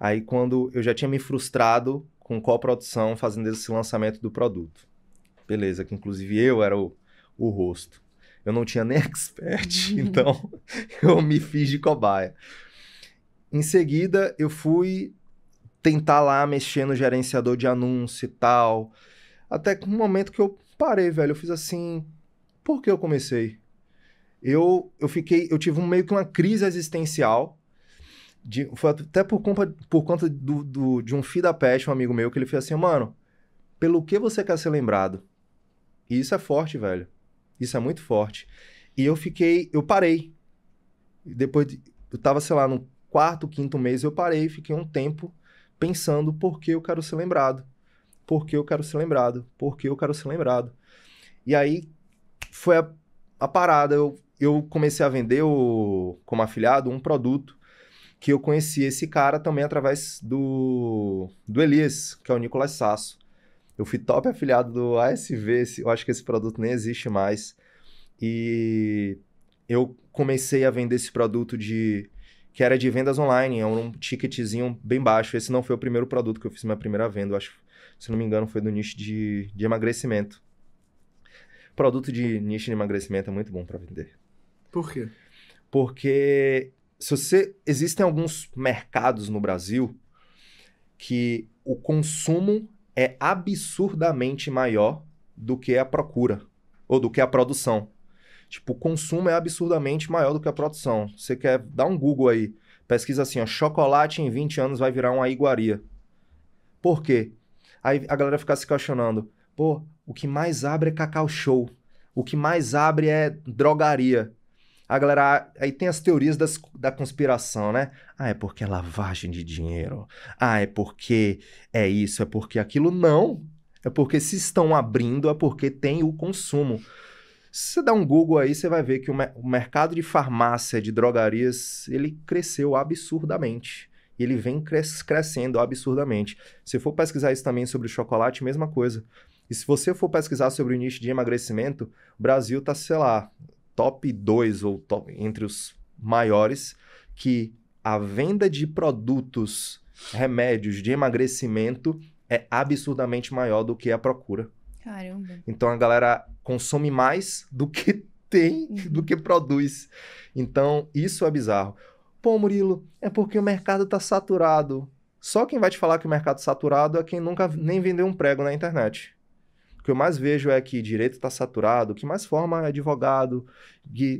Aí quando eu já tinha me frustrado com coprodução fazendo esse lançamento do produto. Beleza, que inclusive eu era o, o rosto. Eu não tinha nem expert, então eu me fiz de cobaia. Em seguida, eu fui tentar lá mexer no gerenciador de anúncio e tal. Até que um momento que eu parei, velho. Eu fiz assim, por que eu comecei? Eu, eu fiquei, eu tive um, meio que uma crise existencial de, foi até por, por conta do, do, de um filho da peste, um amigo meu, que ele fez assim, mano, pelo que você quer ser lembrado? E isso é forte, velho. Isso é muito forte. E eu fiquei, eu parei. Depois, de, eu tava, sei lá, no quarto, quinto mês, eu parei, fiquei um tempo pensando por que eu quero ser lembrado. Por que eu quero ser lembrado? Por que eu quero ser lembrado? E aí foi a, a parada. Eu, eu comecei a vender o, como afiliado um produto que eu conheci esse cara também através do, do Elias, que é o Nicolas Sasso. Eu fui top afiliado do ASV, eu acho que esse produto nem existe mais. E eu comecei a vender esse produto de que era de vendas online, é um ticketzinho bem baixo. Esse não foi o primeiro produto que eu fiz minha primeira venda, eu acho, se não me engano, foi do nicho de, de emagrecimento. Produto de nicho de emagrecimento é muito bom para vender. Por quê? Porque se você existem alguns mercados no Brasil que o consumo é absurdamente maior do que a procura ou do que a produção. Tipo, o consumo é absurdamente maior do que a produção. Você quer dar um Google aí, pesquisa assim, ó, chocolate em 20 anos vai virar uma iguaria. Por quê? Aí a galera fica se questionando, pô, o que mais abre é cacau show, o que mais abre é drogaria a galera aí tem as teorias das, da conspiração, né? Ah, é porque é lavagem de dinheiro. Ah, é porque é isso, é porque aquilo. Não. É porque se estão abrindo, é porque tem o consumo. Se você dá um Google aí, você vai ver que o, o mercado de farmácia, de drogarias, ele cresceu absurdamente. ele vem cres crescendo absurdamente. Se for pesquisar isso também sobre o chocolate, mesma coisa. E se você for pesquisar sobre o nicho de emagrecimento, o Brasil está, sei lá, top 2 ou top, entre os maiores, que a venda de produtos, remédios de emagrecimento é absurdamente maior do que a procura. Caramba. Então a galera consome mais do que tem, uhum. do que produz. Então isso é bizarro. Pô, Murilo, é porque o mercado está saturado. Só quem vai te falar que o mercado saturado é quem nunca nem vendeu um prego na internet que eu mais vejo é que direito está saturado, o que mais forma é advogado,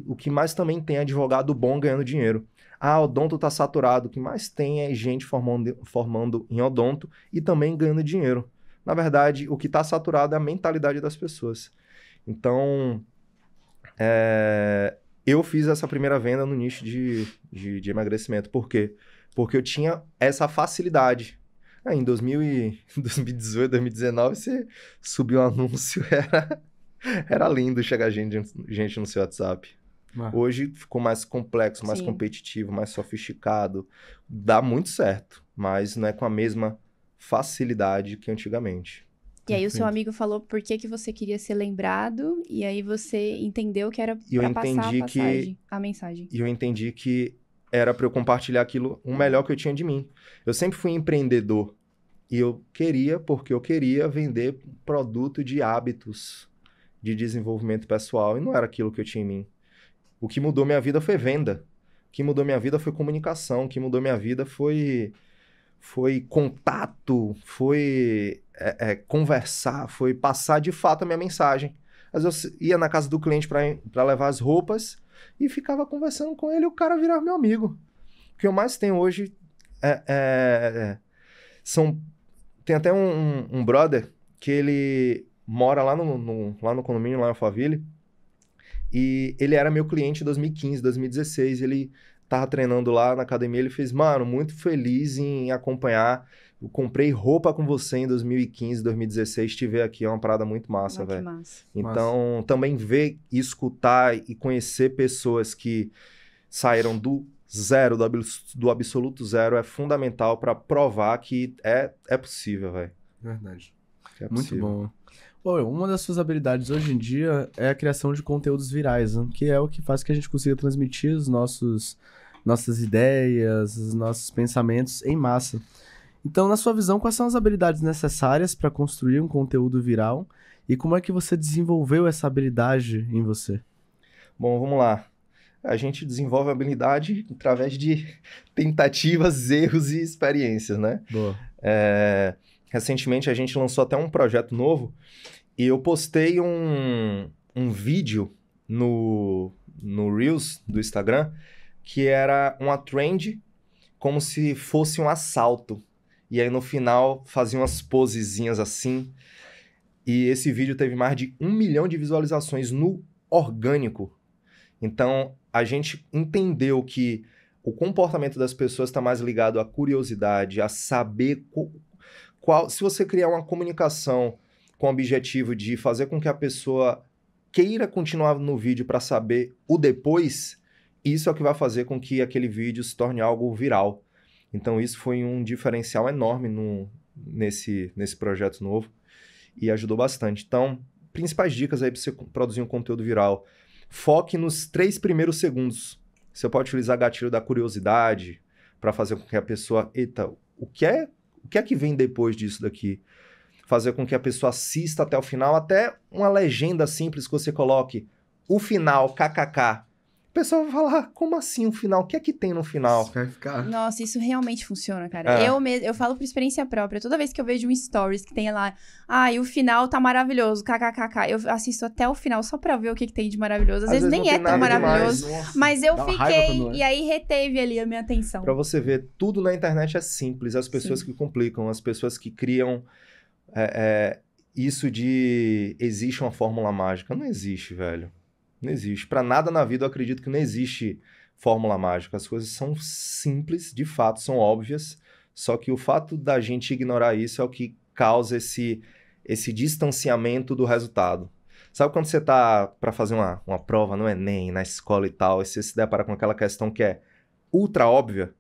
o que mais também tem é advogado bom ganhando dinheiro. Ah, odonto está saturado, o que mais tem é gente formando, formando em odonto e também ganhando dinheiro. Na verdade, o que está saturado é a mentalidade das pessoas. Então, é, eu fiz essa primeira venda no nicho de, de, de emagrecimento. Por quê? Porque eu tinha essa facilidade ah, em 2000 e, 2018, 2019, você subiu um anúncio, era, era lindo chegar gente, gente no seu WhatsApp. Ah. Hoje ficou mais complexo, mais Sim. competitivo, mais sofisticado. Dá muito certo, mas não é com a mesma facilidade que antigamente. E aí o seu amigo falou por que, que você queria ser lembrado, e aí você entendeu que era para passar a, passagem, que... a mensagem. E eu entendi que era para eu compartilhar aquilo, o melhor que eu tinha de mim. Eu sempre fui empreendedor e eu queria, porque eu queria vender produto de hábitos de desenvolvimento pessoal e não era aquilo que eu tinha em mim. O que mudou minha vida foi venda. O que mudou minha vida foi comunicação. O que mudou minha vida foi foi contato, foi é, é, conversar, foi passar de fato a minha mensagem. Às vezes eu ia na casa do cliente para levar as roupas e ficava conversando com ele e o cara virava meu amigo. O que eu mais tenho hoje é, é, é são. Tem até um, um, brother que ele mora lá no, no, lá no condomínio, lá na Faville. e ele era meu cliente em 2015, 2016. Ele tava treinando lá na academia, ele fez, mano, muito feliz em acompanhar eu comprei roupa com você em 2015, 2016, te ver aqui é uma parada muito massa, velho. Então, massa. também ver, escutar e conhecer pessoas que saíram do zero, do, do absoluto zero, é fundamental para provar que é, é possível, velho. Verdade. É muito bom. Bom, uma das suas habilidades hoje em dia é a criação de conteúdos virais, né? que é o que faz que a gente consiga transmitir os nossos, nossas ideias, os nossos pensamentos em massa. Então, na sua visão, quais são as habilidades necessárias para construir um conteúdo viral e como é que você desenvolveu essa habilidade em você? Bom, vamos lá. A gente desenvolve a habilidade através de tentativas, erros e experiências, né? Boa. É, recentemente a gente lançou até um projeto novo e eu postei um, um vídeo no, no Reels do Instagram que era uma trend como se fosse um assalto. E aí no final fazia umas posezinhas assim. E esse vídeo teve mais de um milhão de visualizações no orgânico. Então a gente entendeu que o comportamento das pessoas está mais ligado à curiosidade, a saber qual, qual. Se você criar uma comunicação com o objetivo de fazer com que a pessoa queira continuar no vídeo para saber o depois, isso é o que vai fazer com que aquele vídeo se torne algo viral. Então, isso foi um diferencial enorme no, nesse, nesse projeto novo e ajudou bastante. Então, principais dicas aí para você produzir um conteúdo viral. Foque nos três primeiros segundos. Você pode utilizar gatilho da curiosidade para fazer com que a pessoa. Eita, o que, é, o que é que vem depois disso daqui? Fazer com que a pessoa assista até o final, até uma legenda simples que você coloque. O final, kkk, pessoa vai falar, como assim o um final? O que é que tem no final? Isso vai ficar. Nossa, isso realmente funciona, cara. É. Eu mesmo, eu falo por experiência própria. Toda vez que eu vejo um stories que tem lá, ah, e o final tá maravilhoso, kkkk. Eu assisto até o final só pra ver o que, que tem de maravilhoso. Às, Às vezes, vezes, nem é tão maravilhoso, Nossa, mas eu fiquei é. e aí reteve ali a minha atenção. Pra você ver, tudo na internet é simples. As pessoas Sim. que complicam, as pessoas que criam. É, é, isso de existe uma fórmula mágica. Não existe, velho. Não existe. Para nada na vida eu acredito que não existe fórmula mágica. As coisas são simples, de fato, são óbvias. Só que o fato da gente ignorar isso é o que causa esse, esse distanciamento do resultado. Sabe quando você tá para fazer uma, uma prova no Enem, na escola e tal, e você se depara com aquela questão que é ultra óbvia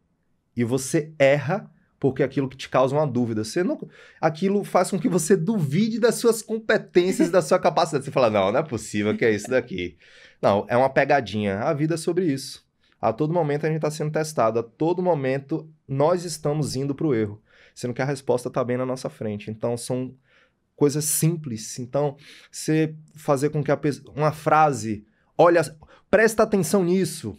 e você erra porque aquilo que te causa uma dúvida. Você não, aquilo faz com que você duvide das suas competências, da sua capacidade. Você fala, não, não é possível que é isso daqui. Não, é uma pegadinha. A vida é sobre isso. A todo momento a gente está sendo testado. A todo momento nós estamos indo para o erro, sendo que a resposta está bem na nossa frente. Então são coisas simples. Então você fazer com que a, uma frase, olha, presta atenção nisso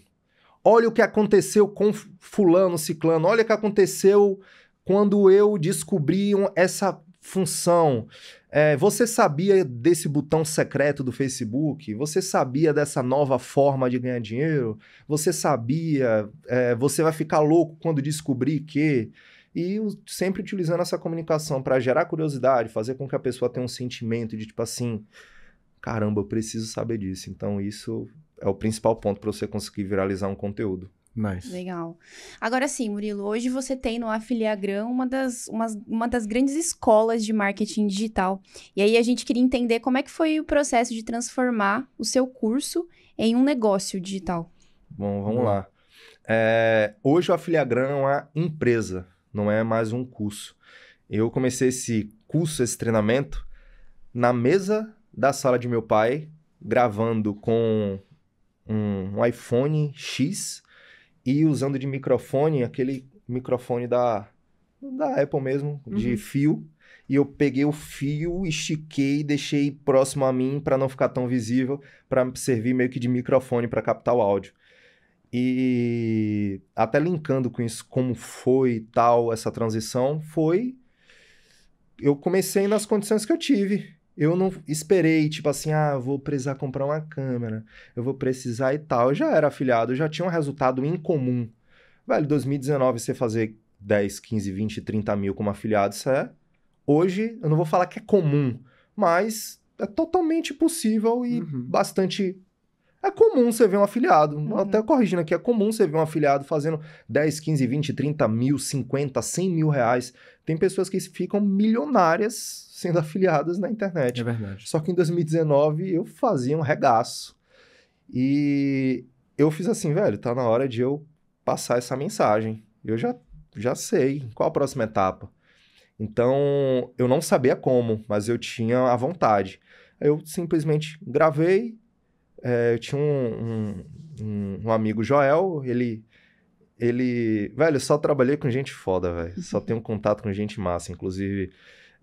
olha o que aconteceu com fulano, ciclano, olha o que aconteceu quando eu descobri essa função. É, você sabia desse botão secreto do Facebook? Você sabia dessa nova forma de ganhar dinheiro? Você sabia? É, você vai ficar louco quando descobrir que. E sempre utilizando essa comunicação para gerar curiosidade, fazer com que a pessoa tenha um sentimento de tipo assim: caramba, eu preciso saber disso. Então isso é o principal ponto para você conseguir viralizar um conteúdo. Nice. Legal. Agora sim, Murilo, hoje você tem no Afiliagram uma das, uma, uma das grandes escolas de marketing digital. E aí a gente queria entender como é que foi o processo de transformar o seu curso em um negócio digital. Bom, vamos lá. É, hoje o Afiliagram é uma empresa, não é mais um curso. Eu comecei esse curso, esse treinamento, na mesa da sala de meu pai, gravando com um, um iPhone X e usando de microfone aquele microfone da, da Apple mesmo, uhum. de fio. E eu peguei o fio, estiquei, deixei próximo a mim para não ficar tão visível, para servir meio que de microfone para captar o áudio. E até linkando com isso, como foi tal essa transição, foi. Eu comecei nas condições que eu tive eu não esperei, tipo assim, ah, vou precisar comprar uma câmera, eu vou precisar e tal. Eu já era afiliado, eu já tinha um resultado incomum. Velho, 2019 você fazer 10, 15, 20, 30 mil como afiliado, isso é. Hoje, eu não vou falar que é comum, mas é totalmente possível e uhum. bastante é comum você ver um afiliado, uhum. até corrigindo aqui, é comum você ver um afiliado fazendo 10, 15, 20, 30 mil, 50, 100 mil reais. Tem pessoas que ficam milionárias sendo afiliadas na internet. É verdade. Só que em 2019 eu fazia um regaço. E eu fiz assim, velho, tá na hora de eu passar essa mensagem. Eu já, já sei qual a próxima etapa. Então, eu não sabia como, mas eu tinha a vontade. Eu simplesmente gravei, é, eu tinha um, um, um, amigo Joel, ele. Ele. Velho, só trabalhei com gente foda, velho. Só tenho contato com gente massa. Inclusive,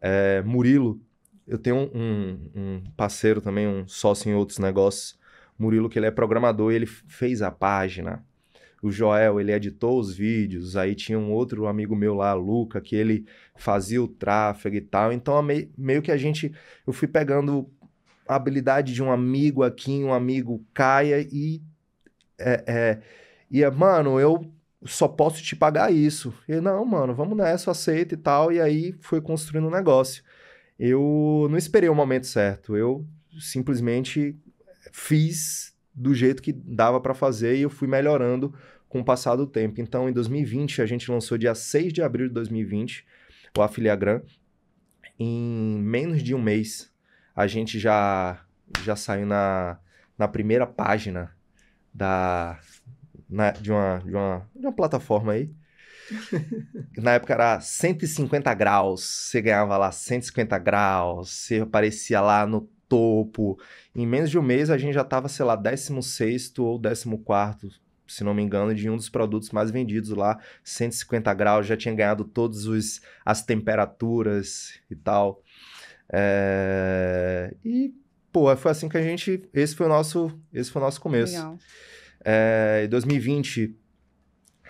é, Murilo. Eu tenho um, um, parceiro também, um sócio em outros negócios. Murilo, que ele é programador e ele fez a página. O Joel, ele editou os vídeos. Aí tinha um outro amigo meu lá, Luca, que ele fazia o tráfego e tal. Então, meio que a gente. Eu fui pegando a habilidade de um amigo aqui, um amigo caia e. É, é, e é, mano, eu só posso te pagar isso. E não, mano, vamos nessa, aceita e tal. E aí foi construindo o um negócio. Eu não esperei o momento certo. Eu simplesmente fiz do jeito que dava para fazer e eu fui melhorando com o passar do tempo. Então, em 2020, a gente lançou dia 6 de abril de 2020 o Afiliagram. Em menos de um mês, a gente já, já saiu na, na primeira página da, na, né, de, uma, de, uma, de uma plataforma aí. na época era 150 graus, você ganhava lá 150 graus, você aparecia lá no topo. Em menos de um mês a gente já estava, sei lá, 16 ou 14, se não me engano, de um dos produtos mais vendidos lá, 150 graus, já tinha ganhado todas as temperaturas e tal. É... E, pô, foi assim que a gente. Esse foi o nosso, esse foi o nosso começo. Legal. É, 2020,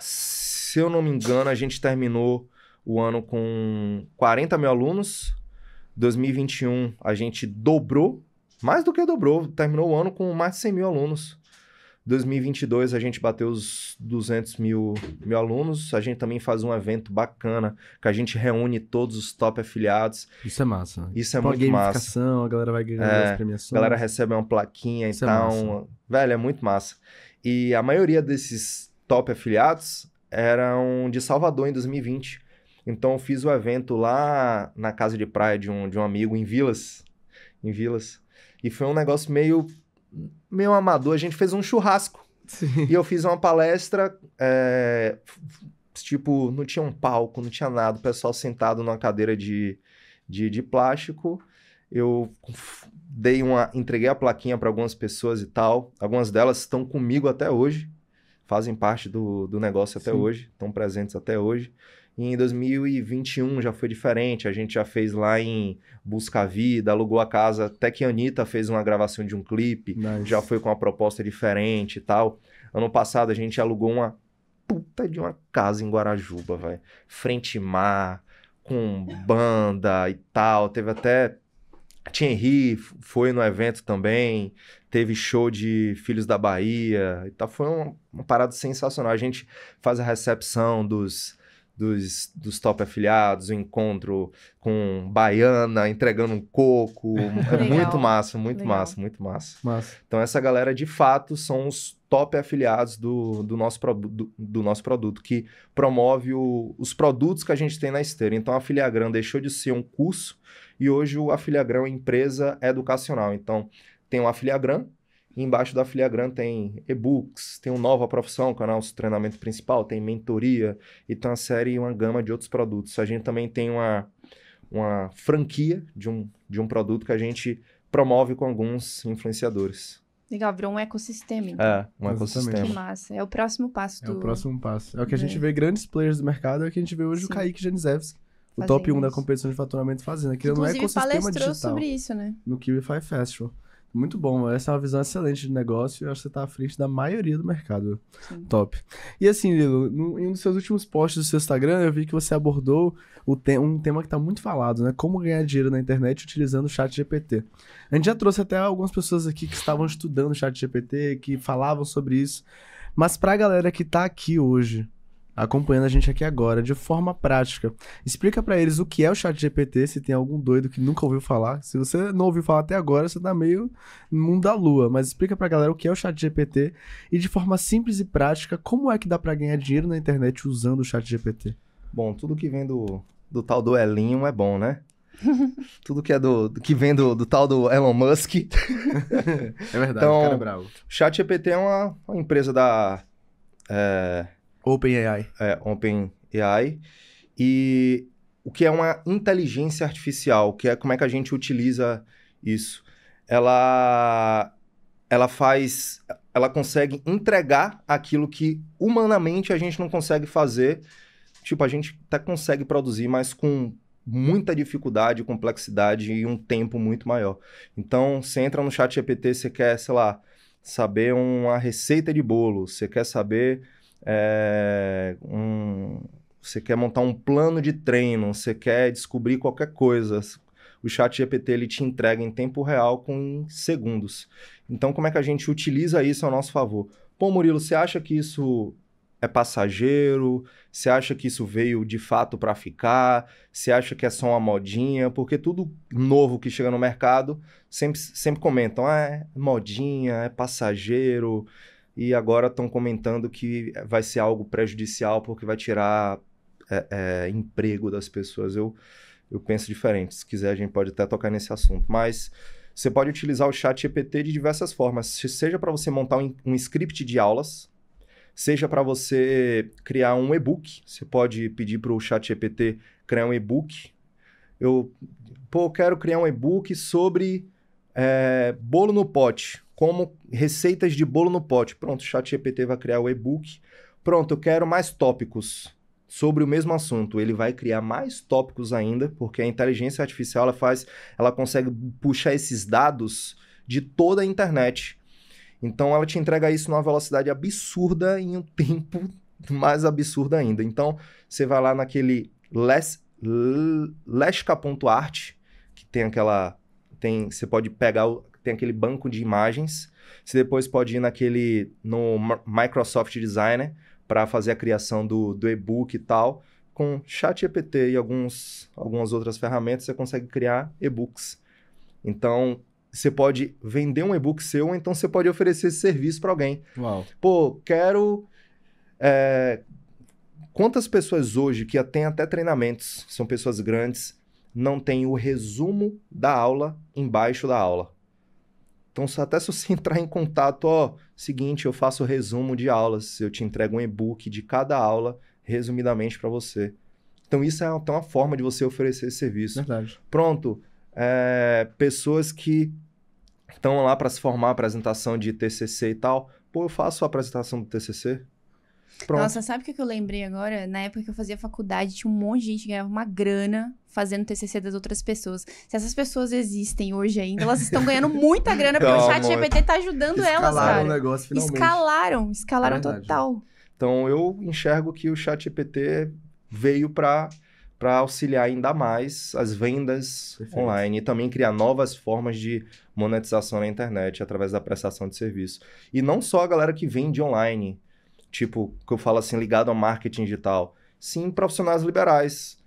se eu não me engano, a gente terminou o ano com 40 mil alunos. 2021, a gente dobrou, mais do que dobrou, terminou o ano com mais de 100 mil alunos. 2022 a gente bateu os 200 mil, mil alunos. A gente também faz um evento bacana que a gente reúne todos os top afiliados. Isso é massa. Isso é Pô, muito massa. A galera vai ganhar é, as premiações. A galera recebe uma plaquinha Isso e é tal. massa. Velho, é muito massa. E a maioria desses top afiliados eram de Salvador em 2020. Então eu fiz o evento lá na casa de praia de um, de um amigo em Vilas. Em Vilas. E foi um negócio meio meio amador, a gente fez um churrasco. Sim. E eu fiz uma palestra, é, tipo, não tinha um palco, não tinha nada, o pessoal sentado numa cadeira de, de, de plástico. Eu dei uma, entreguei a plaquinha para algumas pessoas e tal. Algumas delas estão comigo até hoje, fazem parte do, do negócio até Sim. hoje, estão presentes até hoje em 2021 já foi diferente. A gente já fez lá em Busca Vida, alugou a casa. Até que a Anitta fez uma gravação de um clipe. Nice. Já foi com uma proposta diferente e tal. Ano passado a gente alugou uma puta de uma casa em Guarajuba, velho. Frente mar, com banda e tal. Teve até. Thierry foi no evento também. Teve show de Filhos da Bahia e tal. Foi uma, uma parada sensacional. A gente faz a recepção dos dos, dos top afiliados, o um encontro com Baiana, entregando um coco. é muito massa, muito Legal. massa, muito massa. massa. Então, essa galera, de fato, são os top afiliados do, do, nosso, do, do nosso produto, que promove o, os produtos que a gente tem na esteira. Então, a Filiagram deixou de ser um curso e hoje o Afiliagram é uma empresa educacional. Então, tem o Afiliagram, e embaixo da Filiagran tem e-books, tem uma Nova Profissão, que é o nosso treinamento principal, tem mentoria e tem uma série e uma gama de outros produtos. A gente também tem uma, uma franquia de um, de um produto que a gente promove com alguns influenciadores. Legal, virou um ecossistema. Então. É, um Exatamente. ecossistema. Que massa. É o próximo passo do... É o próximo passo. É o que a gente é. vê grandes players do mercado, é o que a gente vê hoje Sim. o Kaique Janizewski, o top 1 isso. da competição de faturamento fazendo. Criando um ecossistema digital. sobre isso, né? No Kiwify Festival. Muito bom, essa é uma visão excelente de negócio e acho que você está à frente da maioria do mercado. Sim. Top. E assim, Lilo, no, em um dos seus últimos posts do seu Instagram, eu vi que você abordou te um tema que está muito falado, né? Como ganhar dinheiro na internet utilizando o chat GPT. A gente já trouxe até algumas pessoas aqui que estavam estudando o chat GPT, que falavam sobre isso. Mas para a galera que está aqui hoje, acompanhando a gente aqui agora de forma prática. Explica para eles o que é o chat GPT, se tem algum doido que nunca ouviu falar. Se você não ouviu falar até agora, você tá meio mundo da lua, mas explica pra galera o que é o chat GPT e de forma simples e prática, como é que dá para ganhar dinheiro na internet usando o chat GPT? Bom, tudo que vem do, do tal do Elinho é bom, né? tudo que é do, do que vem do, do, tal do Elon Musk. é verdade, então, o cara é bravo. O ChatGPT é uma, uma empresa da é, OpenAI. É, OpenAI. E o que é uma inteligência artificial, que é como é que a gente utiliza isso. Ela ela faz ela consegue entregar aquilo que humanamente a gente não consegue fazer. Tipo, a gente até consegue produzir, mas com muita dificuldade, complexidade e um tempo muito maior. Então, você entra no chat GPT, você quer, sei lá, saber uma receita de bolo, você quer saber é, um, você quer montar um plano de treino, você quer descobrir qualquer coisa. O chat GPT ele te entrega em tempo real com segundos. Então, como é que a gente utiliza isso ao nosso favor? Pô, Murilo, você acha que isso é passageiro? Você acha que isso veio de fato para ficar? Você acha que é só uma modinha? Porque tudo novo que chega no mercado sempre, sempre comentam: ah, é modinha, é passageiro, e agora estão comentando que vai ser algo prejudicial porque vai tirar é, é, emprego das pessoas. Eu, eu penso diferente. Se quiser, a gente pode até tocar nesse assunto. Mas você pode utilizar o chat GPT de diversas formas, seja para você montar um, um script de aulas, seja para você criar um e-book. Você pode pedir para o chat GPT criar um e-book. Eu, pô, quero criar um e-book sobre é, bolo no pote como receitas de bolo no pote. Pronto, o ChatGPT vai criar o e-book. Pronto, eu quero mais tópicos sobre o mesmo assunto. Ele vai criar mais tópicos ainda, porque a inteligência artificial ela faz, ela consegue puxar esses dados de toda a internet. Então ela te entrega isso numa velocidade absurda em um tempo mais absurdo ainda. Então você vai lá naquele lesca.art, que tem aquela tem, você pode pegar o, tem aquele banco de imagens. Você depois pode ir naquele no Microsoft Designer para fazer a criação do, do e-book e tal. Com chat EPT e alguns, algumas outras ferramentas, você consegue criar e-books. Então, você pode vender um e-book seu, ou então você pode oferecer esse serviço para alguém. Uau. Pô, quero. É, quantas pessoas hoje que têm até treinamentos, são pessoas grandes, não tem o resumo da aula embaixo da aula? Então, até se você entrar em contato, ó, seguinte, eu faço resumo de aulas, eu te entrego um e-book de cada aula, resumidamente para você. Então, isso é até uma forma de você oferecer esse serviço. Verdade. Pronto, é, pessoas que estão lá para se formar, apresentação de TCC e tal, pô, eu faço a apresentação do TCC, Pronto. Nossa, sabe o que eu lembrei agora? Na época que eu fazia faculdade, tinha um monte de gente que ganhava uma grana fazendo TCC das outras pessoas. Se essas pessoas existem hoje ainda, elas estão ganhando muita grana porque Calma, o chat GPT tá ajudando escalaram elas, cara. Escalaram o negócio finalmente. Escalaram, escalaram é total. Então, eu enxergo que o chat GPT veio para para auxiliar ainda mais as vendas Perfeito. online e também criar novas formas de monetização na internet através da prestação de serviço. E não só a galera que vende online, tipo, que eu falo assim, ligado ao marketing digital? Sim, profissionais liberais.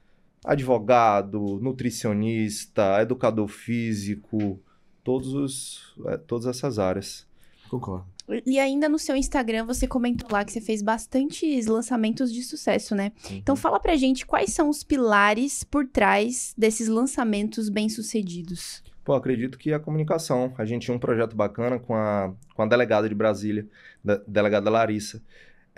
Advogado, nutricionista, educador físico, todos os, é, todas essas áreas. Concordo. E ainda no seu Instagram você comentou lá que você fez bastantes lançamentos de sucesso, né? Uhum. Então fala pra gente quais são os pilares por trás desses lançamentos bem-sucedidos. Pô, acredito que a comunicação. A gente tinha um projeto bacana com a, com a delegada de Brasília, da, delegada Larissa,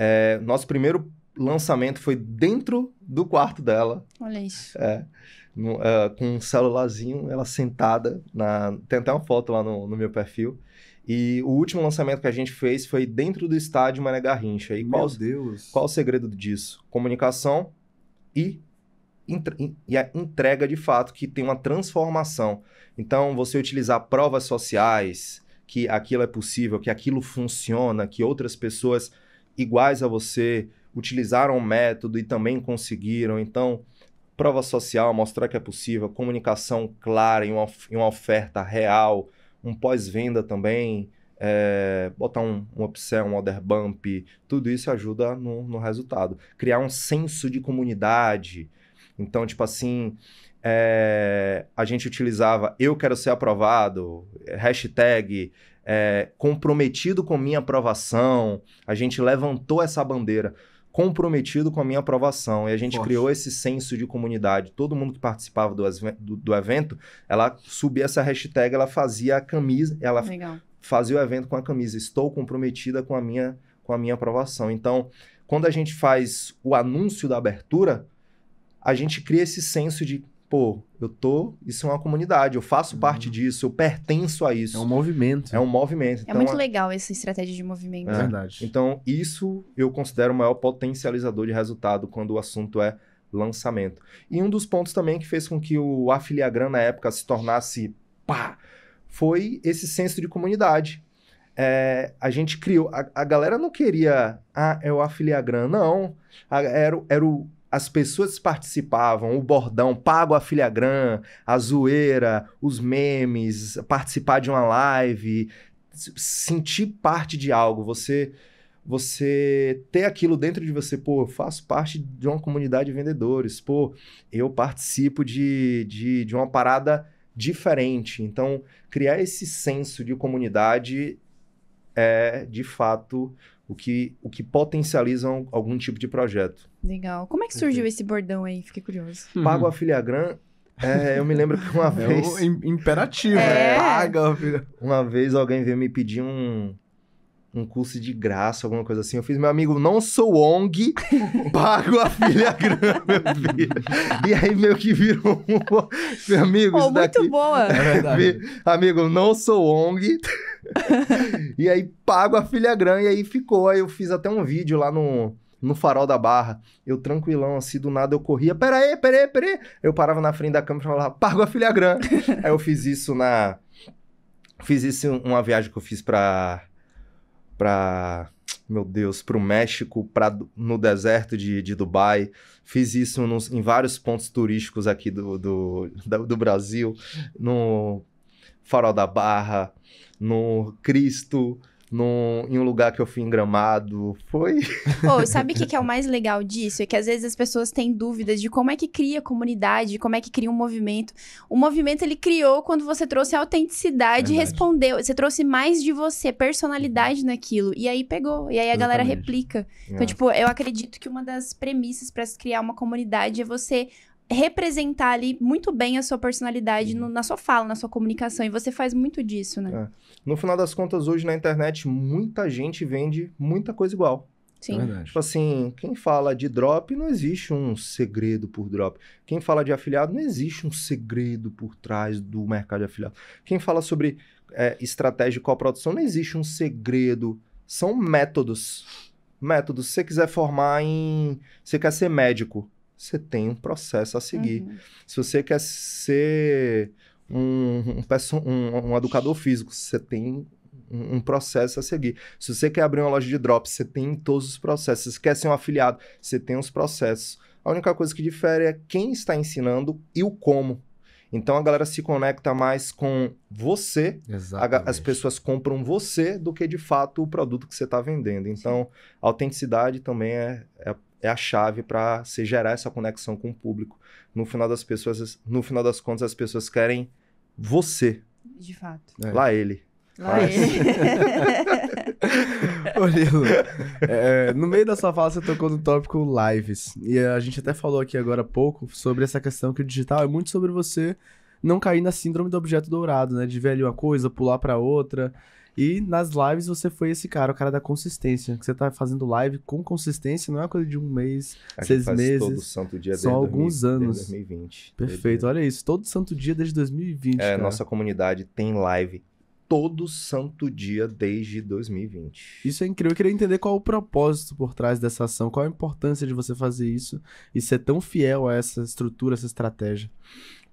é, nosso primeiro lançamento foi dentro do quarto dela. Olha isso. É, no, uh, com um celularzinho, ela sentada. Na, tem até uma foto lá no, no, meu perfil. E o último lançamento que a gente fez foi dentro do estádio Mané Garrincha. E meu qual, Deus! Qual o segredo disso? Comunicação e, e a entrega de fato, que tem uma transformação. Então, você utilizar provas sociais, que aquilo é possível, que aquilo funciona, que outras pessoas iguais a você utilizaram o método e também conseguiram. Então, prova social, mostrar que é possível, comunicação clara e uma, e uma oferta real, um pós-venda também, é, botar um, um upsell, um order bump, tudo isso ajuda no, no resultado. Criar um senso de comunidade. Então, tipo assim, é, a gente utilizava eu quero ser aprovado, hashtag é, comprometido com minha aprovação. A gente levantou essa bandeira comprometido com a minha aprovação. E a gente Poxa. criou esse senso de comunidade. Todo mundo que participava do, do, do, evento, ela subia essa hashtag, ela fazia a camisa, ela Legal. fazia o evento com a camisa. Estou comprometida com a minha com a minha aprovação. Então, quando a gente faz o anúncio da abertura, a gente cria esse senso de pô, eu tô, isso é uma comunidade, eu faço uhum. parte disso, eu pertenço a isso. É um movimento. É um movimento. É então muito é legal essa estratégia de movimento. É, é. Verdade. Então, isso eu considero o maior potencializador de resultado quando o assunto é lançamento. E um dos pontos também que fez com que o Afiliagram na época se tornasse pá, foi esse senso de comunidade. É, a gente criou. A, a, galera não queria. Ah, é o Afiliagram. Não. A, era, era o as pessoas participavam, o bordão, pago a filhagrã, a zoeira, os memes, participar de uma live, sentir parte de algo, você você ter aquilo dentro de você, pô, eu faço parte de uma comunidade de vendedores, pô, eu participo de, de, de uma parada diferente. Então, criar esse senso de comunidade é, de fato, o que, o que potencializam algum tipo de projeto. Legal. Como é que surgiu esse bordão aí? Fiquei curioso. Uhum. Pago a filiagrã. É, eu me lembro que uma é vez. É imperativo, é. Né? Paga. Filha. Uma vez alguém veio me pedir um, um curso de graça, alguma coisa assim. Eu fiz, meu amigo, não sou ONG, pago a filiagrã, meu filho. E aí meio que virou um... Meu amigo, oh, isso muito daqui... boa! É verdade. Amigo, não sou ONG... e aí pago a filha grande, e aí ficou. Aí eu fiz até um vídeo lá no, no farol da barra. Eu tranquilão, assim, do nada eu corria. Pera aí, pera aí, pera aí. Eu parava na frente da câmera e falava, pago a filha grande. aí eu fiz isso na... Fiz isso uma viagem que eu fiz pra... Pra meu Deus, para o México, pra, no deserto de, de Dubai. Fiz isso nos, em vários pontos turísticos aqui do, do, do Brasil, no Farol da Barra, no Cristo, num, em um lugar que eu fui engramado. Foi. Pô, sabe o que, que, é o mais legal disso? É que às vezes as pessoas têm dúvidas de como é que cria comunidade, como é que cria um movimento. O movimento ele criou quando você trouxe a autenticidade e respondeu. Você trouxe mais de você, personalidade uhum. naquilo. E aí pegou. E aí a Exatamente. galera replica. Então, é. tipo, eu acredito que uma das premissas para se criar uma comunidade é você representar ali muito bem a sua personalidade no, uhum. na sua fala, na sua comunicação. E você faz muito disso, né? É. No final das contas, hoje na internet, muita gente vende muita coisa igual. Sim. É tipo assim, quem fala de drop, não existe um segredo por drop. Quem fala de afiliado, não existe um segredo por trás do mercado de afiliado. Quem fala sobre é, estratégia de coprodução, não existe um segredo. São métodos. Métodos. Se você quiser formar em. Você quer ser médico você tem um processo a seguir. Uhum. Se você quer ser um, um, um, um educador físico, você tem um processo a seguir. Se você quer abrir uma loja de drops, você tem todos os processos. Se você quer ser um afiliado, você tem os processos. A única coisa que difere é quem está ensinando e o como. Então a galera se conecta mais com você, a, as pessoas compram você do que de fato o produto que você está vendendo. Então, a autenticidade também é, é é a chave para se gerar essa conexão com o público. No final das pessoas, no final das contas, as pessoas querem você. De fato. É. Lá ele. Lá ele. Ô, é, no meio da sua fala você tocou no tópico lives. E a gente até falou aqui agora há pouco sobre essa questão que o digital é muito sobre você não cair na síndrome do objeto dourado, né? De ver ali uma coisa, pular para outra. E nas lives você foi esse cara, o cara da consistência. Que você tá fazendo live com consistência, não é coisa de um mês, a seis meses. Todo santo dia São alguns anos. 2020. Perfeito, desde... olha isso. Todo santo dia desde 2020. É, cara. nossa comunidade tem live todo santo dia desde 2020. Isso é incrível. Eu queria entender qual o propósito por trás dessa ação, qual a importância de você fazer isso e ser tão fiel a essa estrutura, essa estratégia.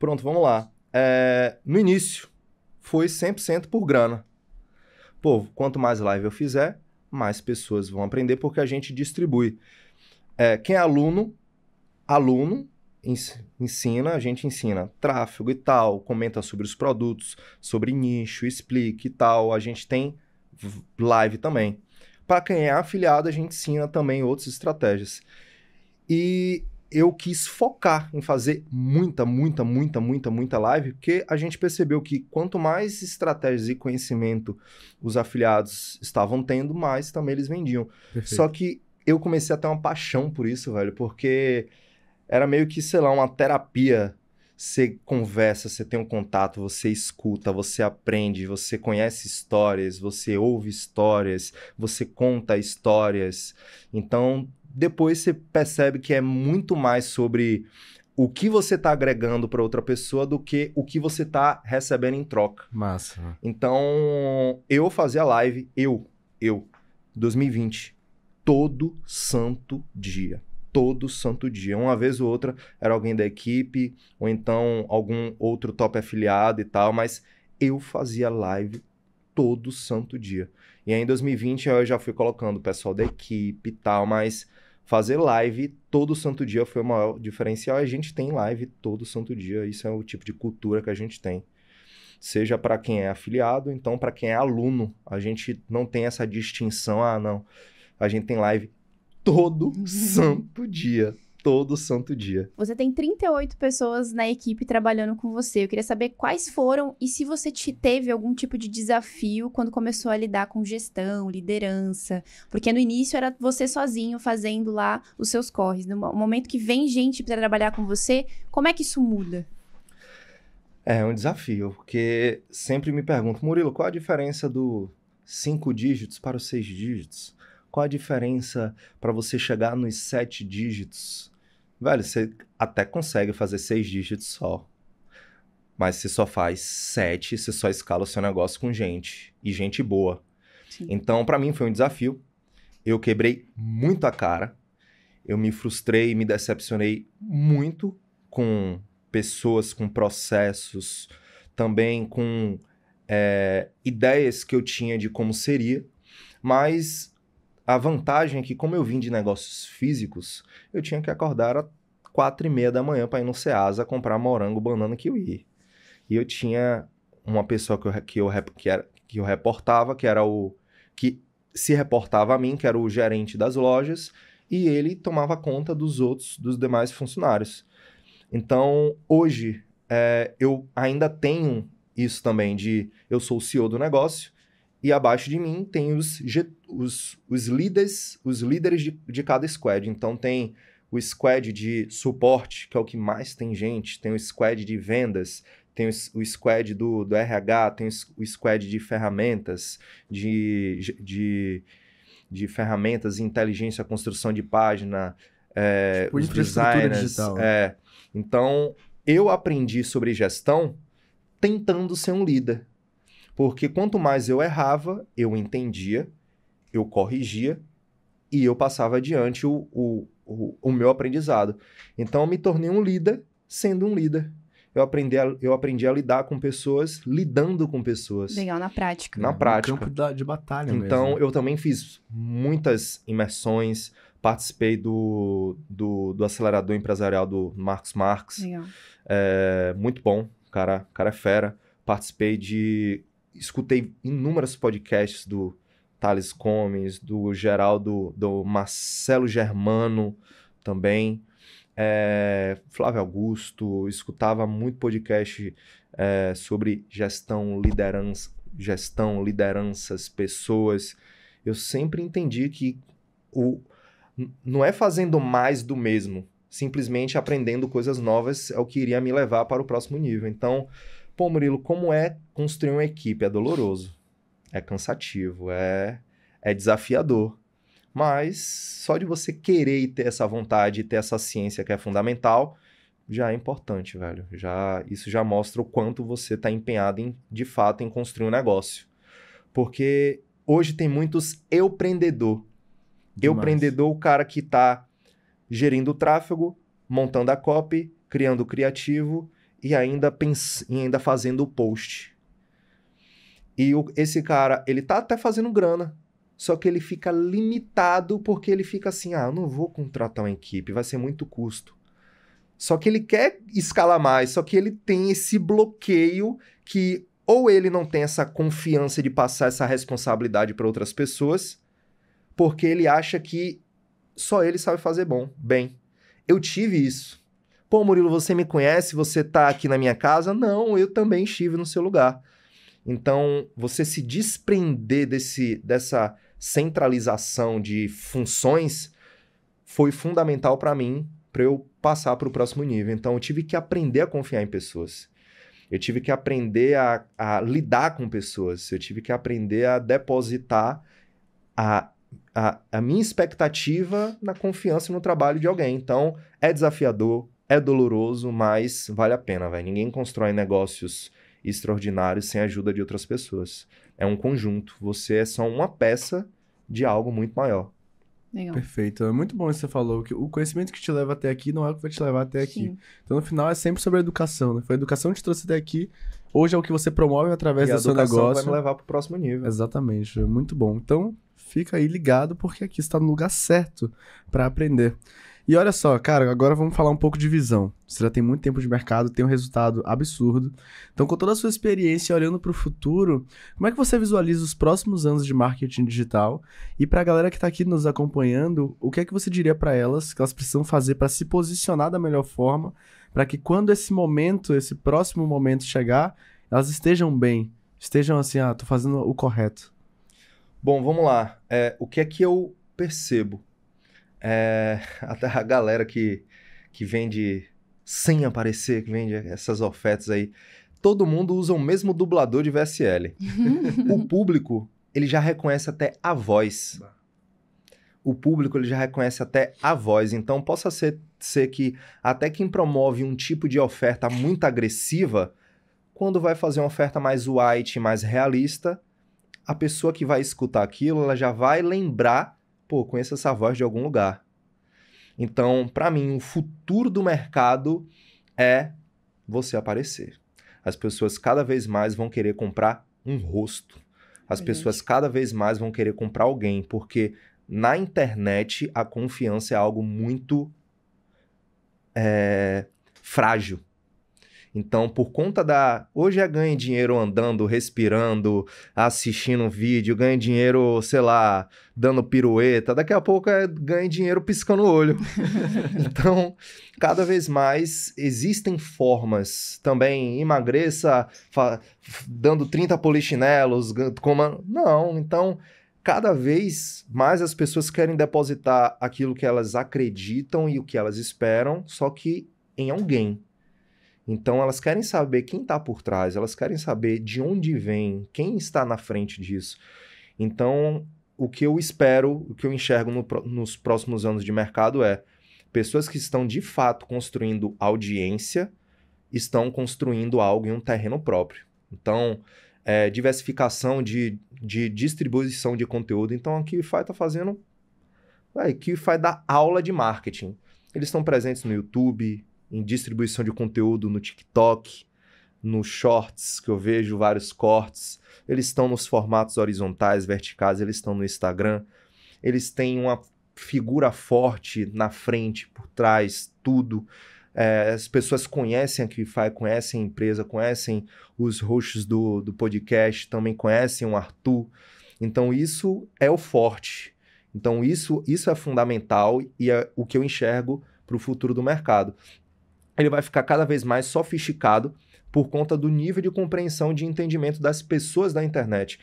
Pronto, vamos lá. É, no início, foi 100% por grana. Pô, quanto mais live eu fizer, mais pessoas vão aprender porque a gente distribui. É, quem é aluno, aluno ensina, a gente ensina tráfego e tal, comenta sobre os produtos, sobre nicho, explica e tal. A gente tem live também. Para quem é afiliado, a gente ensina também outras estratégias. E eu quis focar em fazer muita, muita, muita, muita, muita live, porque a gente percebeu que quanto mais estratégias e conhecimento os afiliados estavam tendo, mais também eles vendiam. Perfeito. Só que eu comecei a ter uma paixão por isso, velho, porque era meio que, sei lá, uma terapia você conversa, você tem um contato, você escuta, você aprende, você conhece histórias, você ouve histórias, você conta histórias. Então, depois você percebe que é muito mais sobre o que você está agregando para outra pessoa do que o que você está recebendo em troca. Massa. Então, eu fazia live, eu, eu, 2020, todo santo dia todo santo dia. Uma vez ou outra era alguém da equipe, ou então algum outro top afiliado e tal, mas eu fazia live todo santo dia. E aí em 2020 eu já fui colocando o pessoal da equipe e tal, mas fazer live todo santo dia foi o maior diferencial. A gente tem live todo santo dia, isso é o tipo de cultura que a gente tem. Seja para quem é afiliado, então para quem é aluno, a gente não tem essa distinção, ah, não. A gente tem live todo uhum. santo dia. Todo santo dia. Você tem 38 pessoas na equipe trabalhando com você. Eu queria saber quais foram e se você te teve algum tipo de desafio quando começou a lidar com gestão, liderança. Porque no início era você sozinho fazendo lá os seus corres. No momento que vem gente para trabalhar com você, como é que isso muda? É um desafio, porque sempre me pergunto, Murilo, qual a diferença do cinco dígitos para os seis dígitos? qual a diferença para você chegar nos sete dígitos? Velho, você até consegue fazer seis dígitos só. Mas você só faz sete, você só escala o seu negócio com gente. E gente boa. Sim. Então, para mim, foi um desafio. Eu quebrei muito a cara. Eu me frustrei, me decepcionei muito com pessoas, com processos, também com é, ideias que eu tinha de como seria. Mas a vantagem é que, como eu vim de negócios físicos, eu tinha que acordar às quatro e meia da manhã para ir no Ceasa comprar morango, banana que eu ia. E eu tinha uma pessoa que eu, que eu, que era, que eu reportava, que era o. que se reportava a mim, que era o gerente das lojas, e ele tomava conta dos outros, dos demais funcionários. Então, hoje, é, eu ainda tenho isso também de eu sou o CEO do negócio, e abaixo de mim tem os, os, os líderes, os líderes de, de cada squad. Então tem o squad de suporte, que é o que mais tem gente, tem o squad de vendas, tem o, squad do, do RH, tem o, squad de ferramentas, de, de, de ferramentas, inteligência, construção de página, é, tipo, os designers. Digital, né? é. Então, eu aprendi sobre gestão tentando ser um líder. Porque quanto mais eu errava, eu entendia, eu corrigia e eu passava adiante o, o, o, o meu aprendizado. Então eu me tornei um líder sendo um líder. Eu aprendi, a, eu aprendi a lidar com pessoas, lidando com pessoas. Legal, na prática. Na é, prática. No campo da, de batalha Então, mesmo. eu também fiz muitas imersões, participei do, do, do acelerador empresarial do Marcos Marx. Legal. É, muito bom, cara, cara é fera. Participei de escutei inúmeros podcasts do Thales Comes, do Geraldo, do Marcelo Germano também, é, Flávio Augusto, escutava muito podcast é, sobre gestão, liderança, gestão, lideranças, pessoas. Eu sempre entendi que o, não é fazendo mais do mesmo, simplesmente aprendendo coisas novas é o que iria me levar para o próximo nível. Então, Pô, Murilo, como é construir uma equipe? É doloroso, é cansativo, é, é desafiador. Mas só de você querer e ter essa vontade, ter essa ciência que é fundamental, já é importante, velho. Já isso já mostra o quanto você está empenhado em, de fato, em construir um negócio. Porque hoje tem muitos empreendedor. Empreendedor, o cara que está gerindo o tráfego, montando a copy, criando o criativo, e ainda, pens... e ainda fazendo o post. E o... esse cara, ele tá até fazendo grana, só que ele fica limitado porque ele fica assim: ah, eu não vou contratar uma equipe, vai ser muito custo. Só que ele quer escalar mais, só que ele tem esse bloqueio que ou ele não tem essa confiança de passar essa responsabilidade para outras pessoas, porque ele acha que só ele sabe fazer bom, bem. Eu tive isso. Pô, Murilo, você me conhece? Você tá aqui na minha casa? Não, eu também estive no seu lugar. Então, você se desprender desse, dessa centralização de funções foi fundamental para mim, para eu passar para o próximo nível. Então, eu tive que aprender a confiar em pessoas. Eu tive que aprender a, a lidar com pessoas. Eu tive que aprender a depositar a, a, a minha expectativa na confiança no trabalho de alguém. Então, é desafiador, é doloroso, mas vale a pena, velho. Ninguém constrói negócios extraordinários sem a ajuda de outras pessoas. É um conjunto. Você é só uma peça de algo muito maior. Legal. Perfeito. É muito bom isso que você falou. que O conhecimento que te leva até aqui não é o que vai te levar até Sim. aqui. Então, no final, é sempre sobre a educação, né? Foi a educação que te trouxe até aqui. Hoje é o que você promove através e do seu negócio. vai me levar para o próximo nível. Exatamente. Muito bom. Então, fica aí ligado, porque aqui está no lugar certo para aprender. E olha só, cara, agora vamos falar um pouco de visão. Você já tem muito tempo de mercado, tem um resultado absurdo. Então, com toda a sua experiência olhando para o futuro, como é que você visualiza os próximos anos de marketing digital? E para a galera que está aqui nos acompanhando, o que é que você diria para elas que elas precisam fazer para se posicionar da melhor forma, para que quando esse momento, esse próximo momento chegar, elas estejam bem, estejam assim, ah, tô fazendo o correto. Bom, vamos lá. É, o que é que eu percebo? É, até a galera que, que vende sem aparecer, que vende essas ofertas aí, todo mundo usa o mesmo dublador de VSL. o público, ele já reconhece até a voz. O público, ele já reconhece até a voz. Então, possa ser, ser que até quem promove um tipo de oferta muito agressiva, quando vai fazer uma oferta mais white, mais realista, a pessoa que vai escutar aquilo, ela já vai lembrar pô, conheço essa voz de algum lugar. Então, para mim, o futuro do mercado é você aparecer. As pessoas cada vez mais vão querer comprar um rosto. As uhum. pessoas cada vez mais vão querer comprar alguém, porque na internet a confiança é algo muito é, frágil. Então, por conta da. Hoje é ganho dinheiro andando, respirando, assistindo um vídeo, ganha dinheiro, sei lá, dando pirueta. Daqui a pouco é ganha dinheiro piscando o olho. então, cada vez mais existem formas. Também emagreça fa... dando 30 polichinelos, como Não, então. Cada vez mais as pessoas querem depositar aquilo que elas acreditam e o que elas esperam, só que em alguém. Então elas querem saber quem está por trás, elas querem saber de onde vem, quem está na frente disso. Então, o que eu espero, o que eu enxergo no, nos próximos anos de mercado é pessoas que estão de fato construindo audiência, estão construindo algo em um terreno próprio. Então, é, diversificação de, de distribuição de conteúdo. Então, a Kiwify está fazendo. A Kiwify dá aula de marketing. Eles estão presentes no YouTube, em distribuição de conteúdo no TikTok, no Shorts, que eu vejo vários cortes. Eles estão nos formatos horizontais, verticais, eles estão no Instagram. Eles têm uma figura forte na frente, por trás, tudo. É, as pessoas conhecem a QFI, conhecem a empresa, conhecem os roxos do, do podcast, também conhecem o Arthur. Então, isso é o forte. Então, isso, isso é fundamental e é o que eu enxergo para o futuro do mercado ele vai ficar cada vez mais sofisticado por conta do nível de compreensão de entendimento das pessoas da internet.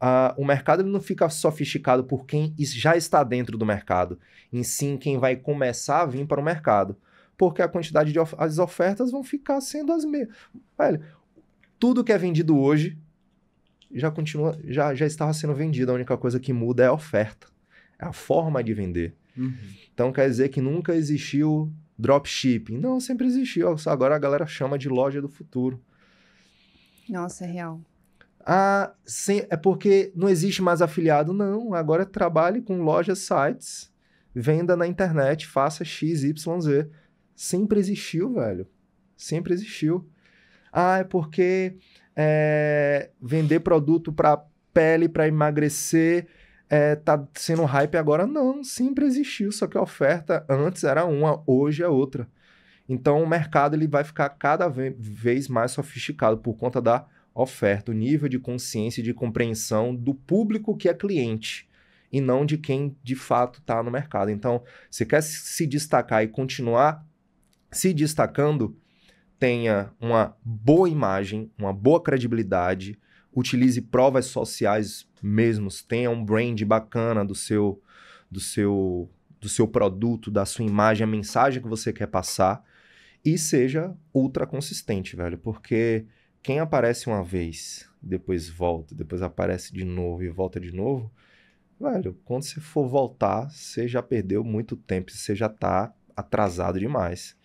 Uh, o mercado não fica sofisticado por quem já está dentro do mercado, e sim quem vai começar a vir para o mercado. Porque a quantidade de of as ofertas vão ficar sendo as mesmas. tudo que é vendido hoje já continua, já, já estava sendo vendido. A única coisa que muda é a oferta, é a forma de vender. Uhum. Então quer dizer que nunca existiu dropshipping. Não, sempre existiu. Agora a galera chama de loja do futuro. Nossa, é real. Ah, sem, é porque não existe mais afiliado, não. Agora trabalhe com lojas, sites, venda na internet, faça X, Y, Z. Sempre existiu, velho. Sempre existiu. Ah, é porque é, vender produto para pele, para emagrecer, é, tá sendo hype agora. Não, sempre existiu, só que a oferta antes era uma, hoje é outra. Então o mercado ele vai ficar cada vez mais sofisticado por conta da oferta, o nível de consciência e de compreensão do público que é cliente e não de quem de fato está no mercado. Então, se quer se destacar e continuar se destacando, tenha uma boa imagem, uma boa credibilidade, utilize provas sociais mesmos, tenha um brand bacana do seu do seu do seu produto, da sua imagem, a mensagem que você quer passar e seja ultra consistente, velho, porque quem aparece uma vez, depois volta, depois aparece de novo e volta de novo, velho, quando você for voltar, você já perdeu muito tempo, você já tá atrasado demais.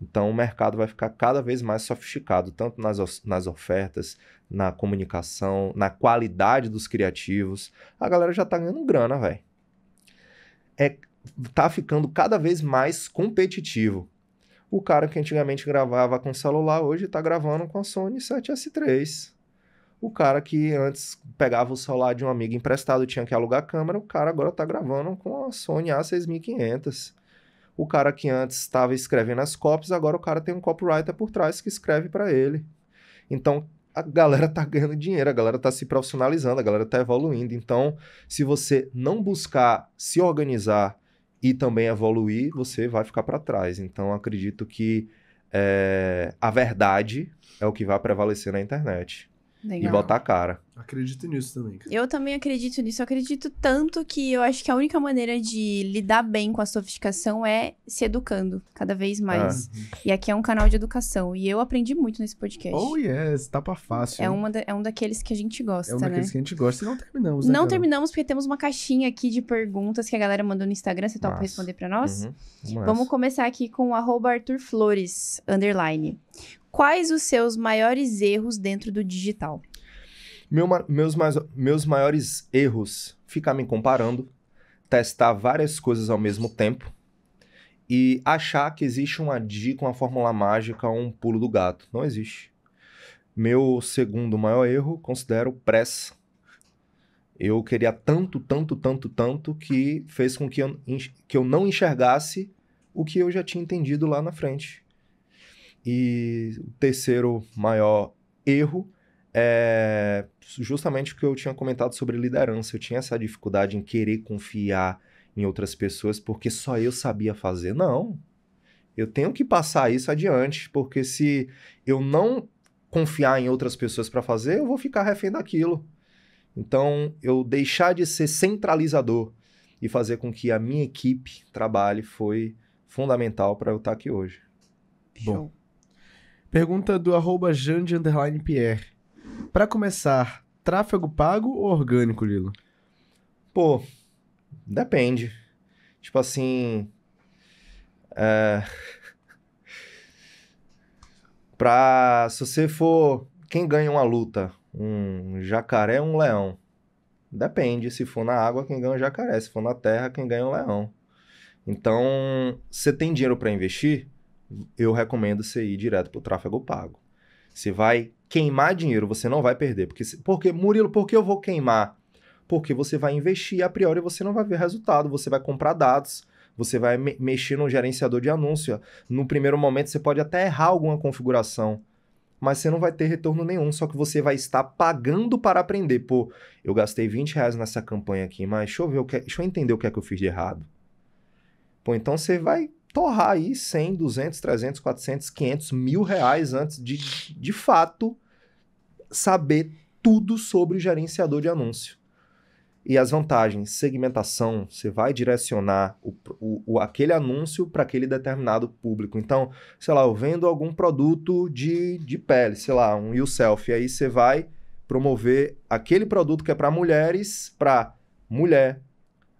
Então, o mercado vai ficar cada vez mais sofisticado, tanto nas, nas ofertas, na comunicação, na qualidade dos criativos. A galera já tá ganhando grana, velho. É, tá ficando cada vez mais competitivo. O cara que antigamente gravava com celular, hoje tá gravando com a Sony 7S3. O cara que antes pegava o celular de um amigo emprestado, tinha que alugar a câmera, o cara agora tá gravando com a Sony A6500 o cara que antes estava escrevendo as copies, agora o cara tem um copywriter por trás que escreve para ele. Então, a galera tá ganhando dinheiro, a galera tá se profissionalizando, a galera tá evoluindo. Então, se você não buscar se organizar e também evoluir, você vai ficar para trás. Então, acredito que é, a verdade é o que vai prevalecer na internet. Legal. E botar a cara. Acredito nisso também. Cara. Eu também acredito nisso. Eu acredito tanto que eu acho que a única maneira de lidar bem com a sofisticação é se educando cada vez mais. Ah. E aqui é um canal de educação. E eu aprendi muito nesse podcast. Oh, yes, tapa fácil. É, uma da, é um daqueles que a gente gosta. né? É um daqueles né? que a gente gosta e não terminamos. Né, não cara? terminamos porque temos uma caixinha aqui de perguntas que a galera mandou no Instagram. Você topa Nossa. responder para nós? Uhum. Vamos começar aqui com o Arthur Flores, underline. Quais os seus maiores erros dentro do digital? Meu, meus, meus maiores erros, ficar me comparando, testar várias coisas ao mesmo tempo e achar que existe uma dica, uma fórmula mágica, um pulo do gato. Não existe. Meu segundo maior erro, considero pressa. Eu queria tanto, tanto, tanto, tanto que fez com que eu, que eu não enxergasse o que eu já tinha entendido lá na frente. E o terceiro maior erro é justamente o que eu tinha comentado sobre liderança. Eu tinha essa dificuldade em querer confiar em outras pessoas porque só eu sabia fazer. Não. Eu tenho que passar isso adiante, porque se eu não confiar em outras pessoas para fazer, eu vou ficar refém daquilo. Então, eu deixar de ser centralizador e fazer com que a minha equipe trabalhe foi fundamental para eu estar tá aqui hoje. Bom. Pergunta do arroba Jande Pierre. Para começar, tráfego pago ou orgânico, Lilo? Pô, depende. Tipo assim. É... pra. Se você for. Quem ganha uma luta? Um jacaré ou um leão? Depende. Se for na água, quem ganha o um jacaré. Se for na terra, quem ganha o um leão. Então, você tem dinheiro para investir? Eu recomendo você ir direto pro tráfego pago. Você vai queimar dinheiro, você não vai perder. Porque, porque Murilo, por que eu vou queimar? Porque você vai investir a priori você não vai ver resultado, você vai comprar dados, você vai me mexer no gerenciador de anúncio. No primeiro momento você pode até errar alguma configuração, mas você não vai ter retorno nenhum, só que você vai estar pagando para aprender. Pô, eu gastei 20 reais nessa campanha aqui, mas deixa eu, ver o que, é, deixa eu entender o que é que eu fiz de errado. Pô, então você vai torrar aí 100, 200, 300, 400, 500 mil reais antes de, de fato, saber tudo sobre o gerenciador de anúncio. E as vantagens, segmentação, você vai direcionar o, o, o aquele anúncio para aquele determinado público. Então, sei lá, eu vendo algum produto de, de pele, sei lá, um yourself, e aí você vai promover aquele produto que é para mulheres, para mulher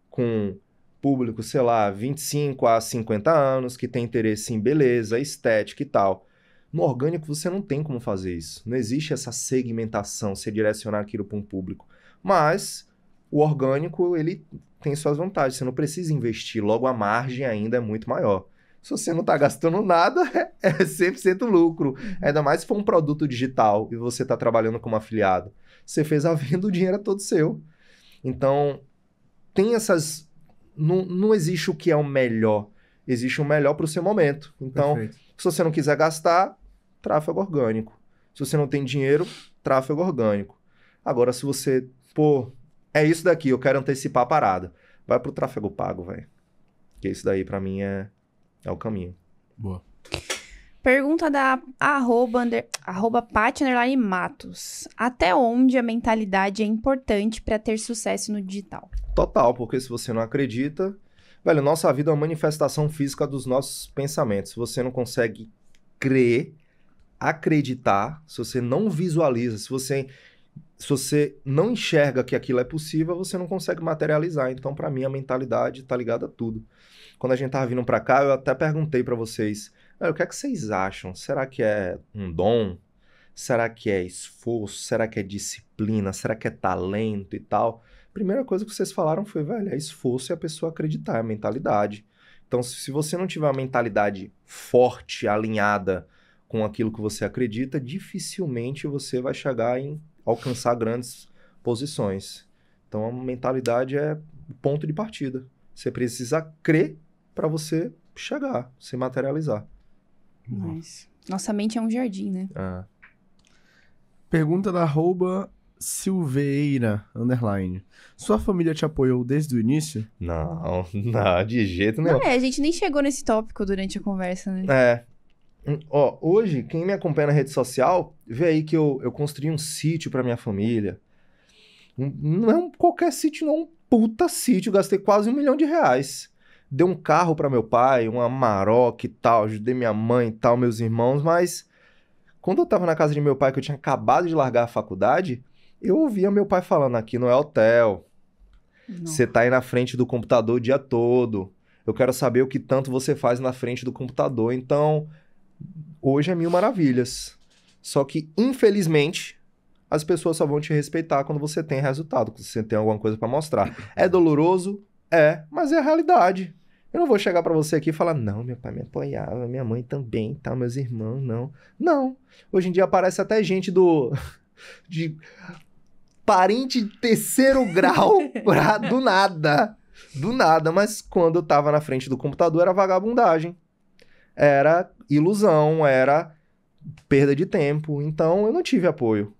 com público, sei lá, 25 a 50 anos, que tem interesse em beleza, estética e tal. No orgânico você não tem como fazer isso. Não existe essa segmentação, você direcionar aquilo para um público. Mas o orgânico, ele tem suas vantagens, você não precisa investir, logo a margem ainda é muito maior. Se você não está gastando nada, é 100% lucro. Uhum. Ainda mais se for um produto digital e você está trabalhando como afiliado. Você fez a venda, o dinheiro é todo seu. Então, tem essas não, não existe o que é o melhor. Existe o melhor para o seu momento. Então, Perfeito. se você não quiser gastar, tráfego orgânico. Se você não tem dinheiro, tráfego orgânico. Agora, se você, pô, é isso daqui, eu quero antecipar a parada. Vai pro tráfego pago, velho. Que isso daí, para mim, é, é o caminho. Boa. Pergunta da arroba, under, arroba Matos. Até onde a mentalidade é importante para ter sucesso no digital? Total, porque se você não acredita... Velho, nossa vida é uma manifestação física dos nossos pensamentos. Se você não consegue crer, acreditar, se você não visualiza, se você, se você não enxerga que aquilo é possível, você não consegue materializar. Então, para mim, a mentalidade tá ligada a tudo. Quando a gente tava vindo para cá, eu até perguntei para vocês o que é que vocês acham? Será que é um dom? Será que é esforço? Será que é disciplina? Será que é talento e tal? Primeira coisa que vocês falaram foi, velho, é esforço e a pessoa acreditar, é mentalidade. Então, se você não tiver uma mentalidade forte, alinhada com aquilo que você acredita, dificilmente você vai chegar em alcançar grandes posições. Então, a mentalidade é o ponto de partida. Você precisa crer para você chegar, se materializar. Mas nossa mente é um jardim, né? Ah. Pergunta da arroba Silveira, underline. Sua família te apoiou desde o início? Não, não, de jeito nenhum. Não é, a gente nem chegou nesse tópico durante a conversa, né? É. Hum, ó, hoje, quem me acompanha na rede social, vê aí que eu, eu construí um sítio para minha família. Hum, não é um, qualquer sítio, não. É um puta sítio. Gastei quase um milhão de reais dei um carro para meu pai, uma Maroc e tal, ajudei minha mãe e tal, meus irmãos, mas quando eu tava na casa de meu pai, que eu tinha acabado de largar a faculdade, eu ouvia meu pai falando: aqui não é hotel. Você tá aí na frente do computador o dia todo. Eu quero saber o que tanto você faz na frente do computador. Então, hoje é mil maravilhas. Só que, infelizmente, as pessoas só vão te respeitar quando você tem resultado, quando você tem alguma coisa para mostrar. É doloroso? É, mas é a realidade. Eu não vou chegar para você aqui e falar, não, meu pai me apoiava, minha mãe também, tá, meus irmãos, não. Não. Hoje em dia aparece até gente do. de parente de terceiro grau pra, do nada. Do nada, mas quando eu tava na frente do computador era vagabundagem. Era ilusão, era perda de tempo. Então eu não tive apoio.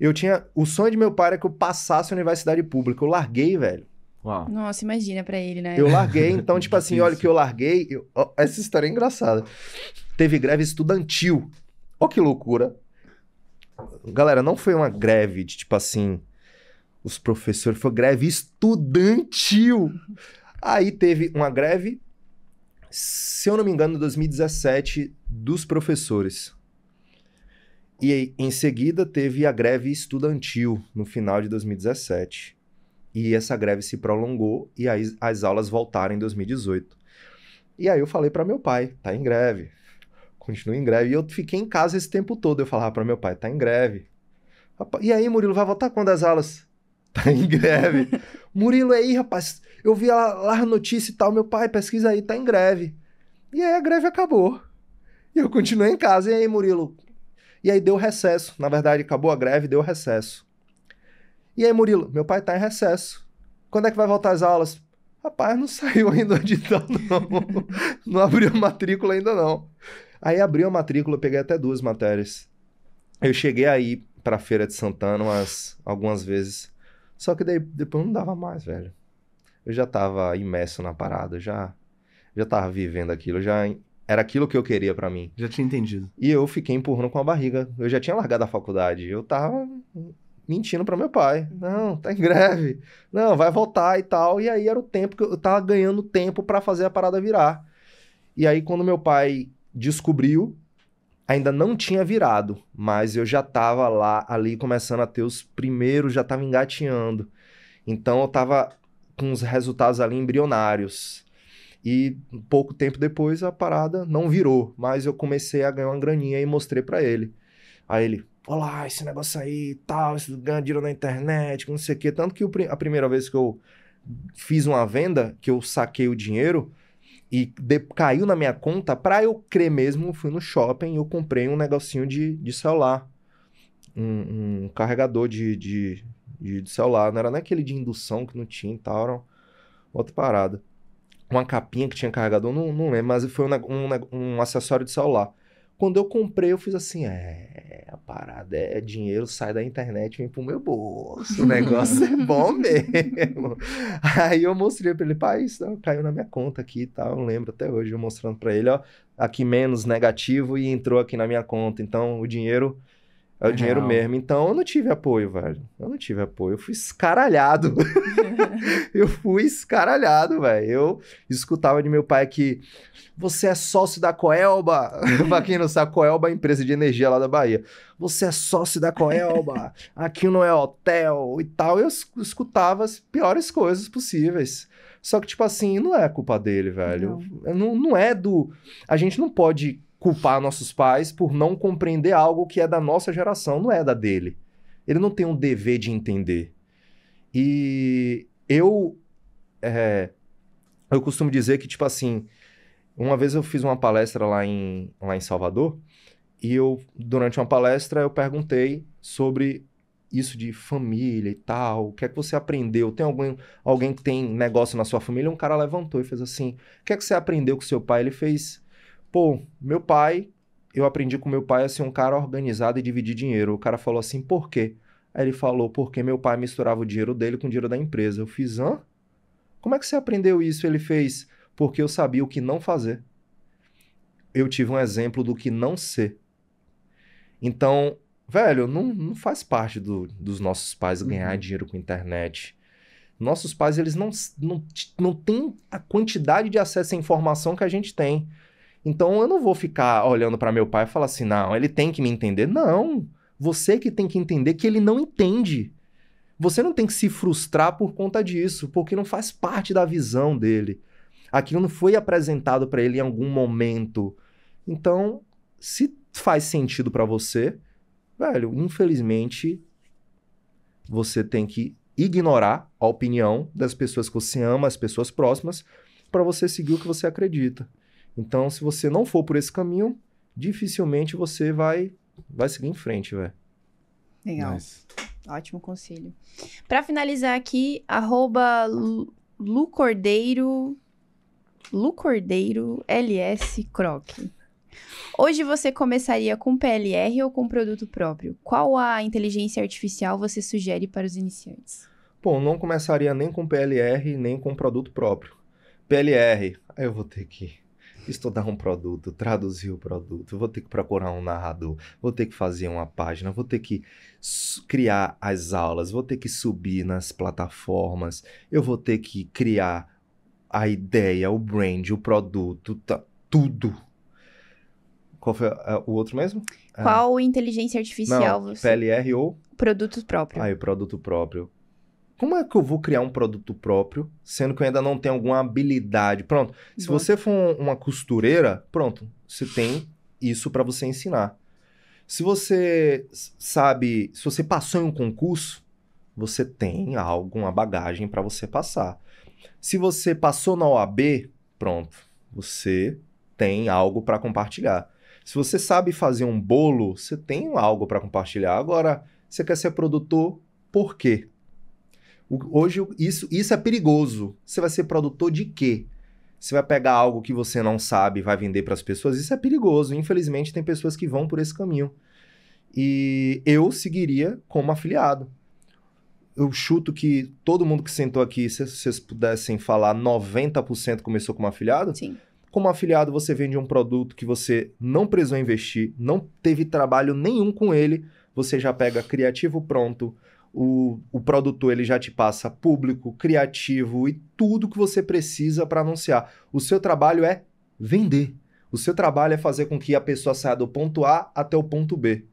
Eu tinha. O sonho de meu pai era que eu passasse a universidade pública. Eu larguei, velho. Uau. Nossa, imagina para ele, né? Eu larguei, então, tipo assim, olha que eu larguei. Eu... Oh, essa história é engraçada. Teve greve estudantil. Ó, que loucura. Galera, não foi uma greve de tipo assim. Os professores, foi greve estudantil. Aí teve uma greve, se eu não me engano, em 2017, dos professores. E aí, em seguida teve a greve estudantil no final de 2017. E essa greve se prolongou e aí as aulas voltaram em 2018. E aí eu falei para meu pai, tá em greve. Continua em greve. E eu fiquei em casa esse tempo todo. Eu falava para meu pai, tá em greve. E aí, Murilo, vai voltar quando as aulas? Tá em greve. Murilo, aí, rapaz, eu vi lá, lá a notícia e tal, meu pai, pesquisa aí, tá em greve. E aí a greve acabou. E eu continuei em casa. E aí, Murilo? E aí deu recesso. Na verdade, acabou a greve, deu recesso. E aí, Murilo, meu pai tá em recesso. Quando é que vai voltar às aulas? Rapaz, não saiu ainda o edital, não. não abriu a matrícula ainda, não. Aí abriu a matrícula, eu peguei até duas matérias. Eu cheguei aí pra Feira de Santana umas, algumas vezes. Só que daí, depois não dava mais, velho. Eu já tava imerso na parada, já já tava vivendo aquilo, já era aquilo que eu queria para mim. Já tinha entendido. E eu fiquei empurrando com a barriga. Eu já tinha largado a faculdade. Eu tava mentindo para meu pai. Não, tá em greve. Não, vai voltar e tal. E aí era o tempo que eu tava ganhando tempo para fazer a parada virar. E aí quando meu pai descobriu, ainda não tinha virado, mas eu já tava lá ali começando a ter os primeiros, já tava engatinhando. Então eu tava com os resultados ali embrionários. E pouco tempo depois a parada não virou, mas eu comecei a ganhar uma graninha e mostrei para ele. Aí ele, olá, esse negócio aí tal, isso ganha dinheiro na internet, não sei o quê. Tanto que a primeira vez que eu fiz uma venda, que eu saquei o dinheiro e de, caiu na minha conta, pra eu crer mesmo, eu fui no shopping e eu comprei um negocinho de, de celular. Um, um carregador de, de, de, celular. Não era naquele de indução que não tinha e tal, era outra parada. Uma capinha que tinha carregador, não, não lembro, mas foi um, um, um acessório de celular. Quando eu comprei, eu fiz assim: é, a parada é dinheiro, sai da internet, vem pro meu bolso. O negócio é bom mesmo. Aí eu mostrei pra ele, pai, isso caiu na minha conta aqui e tal. Eu lembro até hoje, eu mostrando pra ele, ó, aqui menos negativo e entrou aqui na minha conta. Então o dinheiro é o dinheiro Real. mesmo. Então eu não tive apoio, velho. Eu não tive apoio. Eu fui escaralhado. eu fui escaralhado, velho. Eu escutava de meu pai que você é sócio da Coelba. pra quem não sabe, Coelba é a empresa de energia lá da Bahia. Você é sócio da Coelba. Aqui não é hotel e tal. Eu escutava as piores coisas possíveis. Só que, tipo assim, não é culpa dele, velho. Não, não, não é do. A gente não pode culpar nossos pais por não compreender algo que é da nossa geração, não é da dele. Ele não tem um dever de entender. E eu é, eu costumo dizer que tipo assim, uma vez eu fiz uma palestra lá em lá em Salvador e eu durante uma palestra eu perguntei sobre isso de família e tal, o que é que você aprendeu? Tem alguém, alguém que tem negócio na sua família? Um cara levantou e fez assim: "O que é que você aprendeu com seu pai?" Ele fez: Pô, meu pai, eu aprendi com meu pai a ser um cara organizado e dividir dinheiro. O cara falou assim, por quê? Aí ele falou, porque meu pai misturava o dinheiro dele com o dinheiro da empresa. Eu fiz, hã? Como é que você aprendeu isso? Ele fez, porque eu sabia o que não fazer. Eu tive um exemplo do que não ser. Então, velho, não, não faz parte do, dos nossos pais uhum. ganhar uhum. dinheiro com internet. Nossos pais, eles não, não, não têm a quantidade de acesso à informação que a gente tem. Então eu não vou ficar olhando para meu pai e falar assim, não, ele tem que me entender. Não. Você que tem que entender que ele não entende. Você não tem que se frustrar por conta disso, porque não faz parte da visão dele. Aquilo não foi apresentado para ele em algum momento. Então, se faz sentido para você, velho, infelizmente você tem que ignorar a opinião das pessoas que você ama, as pessoas próximas, para você seguir o que você acredita. Então, se você não for por esse caminho, dificilmente você vai vai seguir em frente, velho. Legal. Nice. Ótimo conselho. Para finalizar aqui, arroba Lucordeiro, Lucordeiro LS Croc. Hoje você começaria com PLR ou com produto próprio? Qual a inteligência artificial você sugere para os iniciantes? Bom, não começaria nem com PLR, nem com produto próprio. PLR, eu vou ter que estudar um produto, traduzir o produto, vou ter que procurar um narrador, vou ter que fazer uma página, vou ter que criar as aulas, vou ter que subir nas plataformas, eu vou ter que criar a ideia, o brand, o produto, tá, tudo. Qual foi uh, o outro mesmo? É. Qual inteligência artificial Não, você? PLR ou? Produto próprio. Ah, o produto próprio como é que eu vou criar um produto próprio, sendo que eu ainda não tenho alguma habilidade? Pronto. Se Bom. você for uma costureira, pronto, você tem isso para você ensinar. Se você sabe, se você passou em um concurso, você tem alguma bagagem para você passar. Se você passou na OAB, pronto, você tem algo para compartilhar. Se você sabe fazer um bolo, você tem algo para compartilhar. Agora, você quer ser produtor, por quê? Hoje isso, isso é perigoso. Você vai ser produtor de quê? Você vai pegar algo que você não sabe e vai vender para as pessoas? Isso é perigoso. Infelizmente, tem pessoas que vão por esse caminho. E eu seguiria como afiliado. Eu chuto que todo mundo que sentou aqui, se vocês pudessem falar, 90% começou como afiliado? Sim. Como afiliado, você vende um produto que você não precisou investir, não teve trabalho nenhum com ele, você já pega criativo pronto, o, o produtor ele já te passa público, criativo e tudo que você precisa para anunciar. O seu trabalho é vender. O seu trabalho é fazer com que a pessoa saia do ponto A até o ponto B.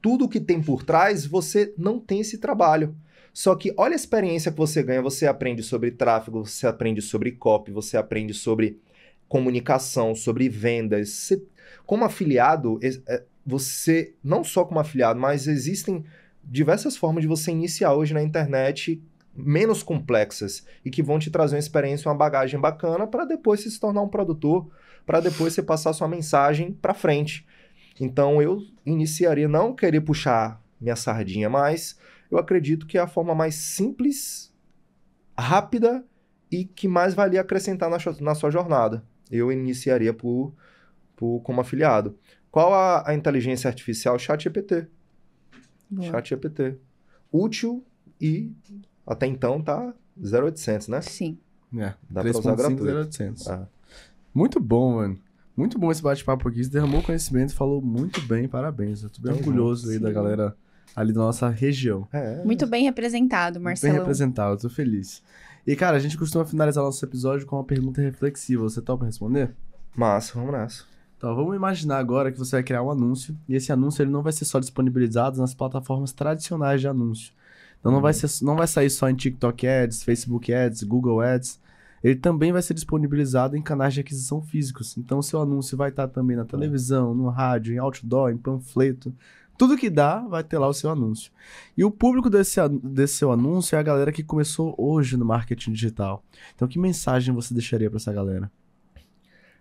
Tudo que tem por trás, você não tem esse trabalho. Só que olha a experiência que você ganha, você aprende sobre tráfego, você aprende sobre copy, você aprende sobre comunicação, sobre vendas. Você, como afiliado, é, você não só como afiliado, mas existem diversas formas de você iniciar hoje na internet menos complexas e que vão te trazer uma experiência, uma bagagem bacana para depois você se tornar um produtor, para depois você passar sua mensagem para frente. Então eu iniciaria não querer puxar minha sardinha, mas eu acredito que é a forma mais simples, rápida e que mais valia acrescentar na, na sua jornada. Eu iniciaria por, por como afiliado. Qual a, a inteligência artificial? ChatGPT. Boa. Chat GPT. Útil e até então tá 0,800, né? Sim. É, Dá para pra usar 5, gratuito. 0,800. Ah. É. Muito bom, mano. Muito bom esse bate-papo aqui. Você derramou conhecimento, falou muito bem, parabéns. Eu tô bem é, orgulhoso sim. aí da galera ali da nossa região. É. Muito bem representado, Marcelo. Bem representado, eu tô feliz. E, cara, a gente costuma finalizar nosso episódio com uma pergunta reflexiva. Você topa responder? Massa, vamos nessa. Então, vamos imaginar agora que você vai criar um anúncio e esse anúncio ele não vai ser só disponibilizado nas plataformas tradicionais de anúncio. Então, não vai, uhum. ser, não vai sair só em TikTok Ads, Facebook Ads, Google Ads. Ele também vai ser disponibilizado em canais de aquisição físicos. Então, seu anúncio vai estar também na televisão, no rádio, em outdoor, em panfleto. Tudo que dá vai ter lá o seu anúncio. E o público desse, desse seu anúncio é a galera que começou hoje no marketing digital. Então, que mensagem você deixaria para essa galera?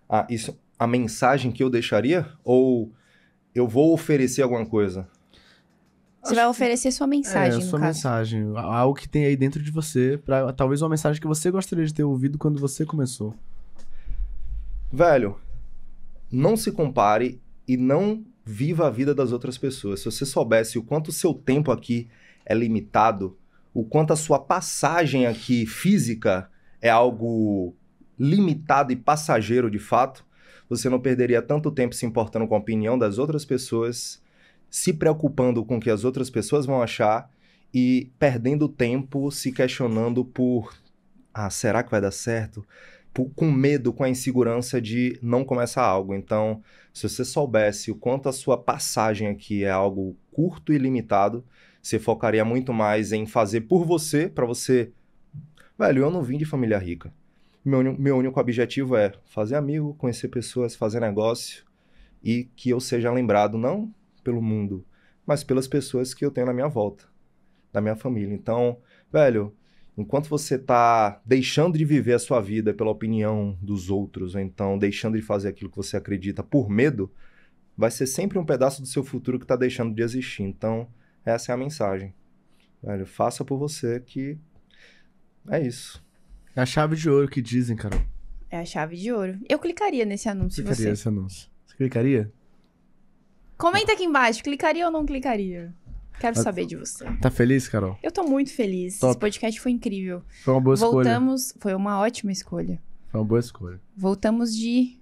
Ah, isso a mensagem que eu deixaria? Ou eu vou oferecer alguma coisa? Você vai oferecer sua mensagem, é, sua mensagem. Algo que tem aí dentro de você, para talvez uma mensagem que você gostaria de ter ouvido quando você começou. Velho, não se compare e não viva a vida das outras pessoas. Se você soubesse o quanto o seu tempo aqui é limitado, o quanto a sua passagem aqui física é algo limitado e passageiro de fato, você não perderia tanto tempo se importando com a opinião das outras pessoas, se preocupando com o que as outras pessoas vão achar e perdendo tempo se questionando por ah, será que vai dar certo? Por, com medo, com a insegurança de não começar algo. Então, se você soubesse o quanto a sua passagem aqui é algo curto e limitado, você focaria muito mais em fazer por você, para você. Velho, eu não vim de família rica. Meu, meu único objetivo é fazer amigo, conhecer pessoas, fazer negócio e que eu seja lembrado não pelo mundo, mas pelas pessoas que eu tenho na minha volta, da minha família. Então, velho, enquanto você tá deixando de viver a sua vida pela opinião dos outros, ou então deixando de fazer aquilo que você acredita por medo, vai ser sempre um pedaço do seu futuro que tá deixando de existir. Então, essa é a mensagem. Velho, faça por você que é isso. É a chave de ouro que dizem, Carol. É a chave de ouro. Eu clicaria nesse anúncio. Clicaria você. nesse anúncio. Você clicaria? Comenta aqui embaixo, clicaria ou não clicaria? Quero Mas, saber de você. Tá feliz, Carol? Eu tô muito feliz. Top. Esse podcast foi incrível. Foi uma boa Voltamos... escolha. Voltamos. Foi uma ótima escolha. Foi uma boa escolha. Voltamos de.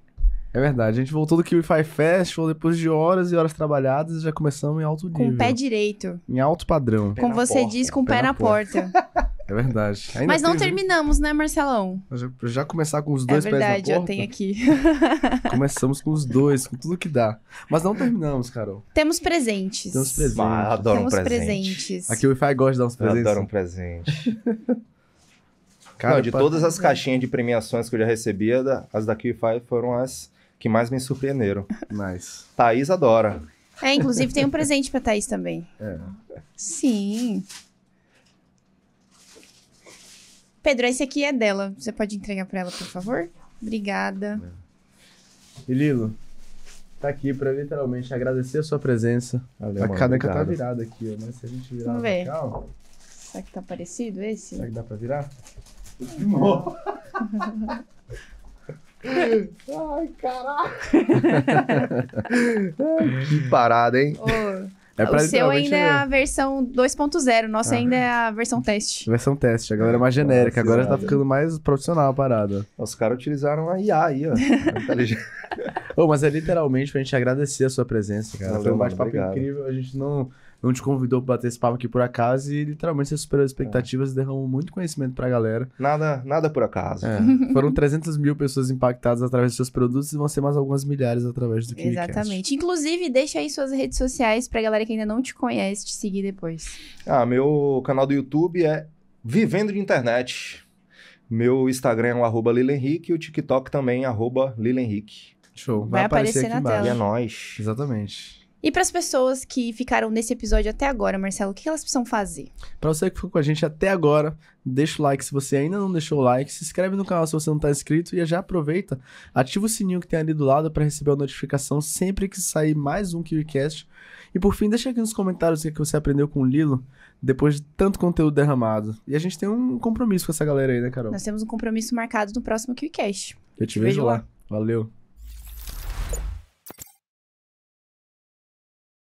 É verdade. A gente voltou do Kiwify Festival depois de horas e horas trabalhadas e já começamos em alto nível. Com o pé direito. Em alto padrão. Pé Como você porta. diz, com o pé, pé na, na porta. porta. É verdade. Ainda Mas não né? terminamos, né, Marcelão? Já, já começar com os dois é verdade, pés na porta. É verdade, eu tenho aqui. Começamos com os dois, com tudo que dá. Mas não terminamos, Carol. Temos presentes. Temos presentes. Ah, adoro Temos um presente. presentes. Aqui o Wi-Fi gosta de dar uns presentes. Eu adoro um presente. Cara, não, de pra... todas as caixinhas de premiações que eu já recebi, as da Wi-Fi foram as que mais me surpreenderam. Nice. Thaís adora. É, inclusive tem um presente pra Thaís também. É. Sim. Pedro, esse aqui é dela. Você pode entregar para ela, por favor? Obrigada. E Lilo, tá aqui para literalmente agradecer a sua presença. Valeu, a que tá virada aqui, ó, mas né? se a gente virar Vamos ver. Cá, ó, Será que tá parecido esse? Será que dá para virar? Ai, caraca! que parada, hein? Oh. É o seu ainda é a versão 2.0, o nosso ah, ainda é a versão teste. Versão teste, a galera é mais genérica, agora tá ficando mais profissional a parada. Os caras utilizaram a IA aí, ó. oh, mas é literalmente pra gente agradecer a sua presença, cara. Valeu, Foi um bate-papo incrível, a gente não onde te convidou pra bater esse papo aqui por acaso e literalmente você superou as expectativas é. e derramou muito conhecimento pra galera. Nada, nada por acaso. É. Foram 300 mil pessoas impactadas através dos seus produtos e vão ser mais algumas milhares através do que Exatamente. Inclusive, deixa aí suas redes sociais pra galera que ainda não te conhece te seguir depois. Ah, meu canal do YouTube é Vivendo de Internet. Meu Instagram é o arroba Lilenrique e o TikTok também é arroba Lilenrique. Show. Vai, Vai aparecer, aparecer, aqui na embaixo. tela. E é nóis. Exatamente. E para as pessoas que ficaram nesse episódio até agora, Marcelo, o que elas precisam fazer? Para você que ficou com a gente até agora, deixa o like se você ainda não deixou o like, se inscreve no canal se você não está inscrito e já aproveita, ativa o sininho que tem ali do lado para receber a notificação sempre que sair mais um KiwiCast. E por fim, deixa aqui nos comentários o é que você aprendeu com o Lilo depois de tanto conteúdo derramado. E a gente tem um compromisso com essa galera aí, né, Carol? Nós temos um compromisso marcado no próximo KiwiCast. Eu te, te vejo, vejo lá. lá. Valeu.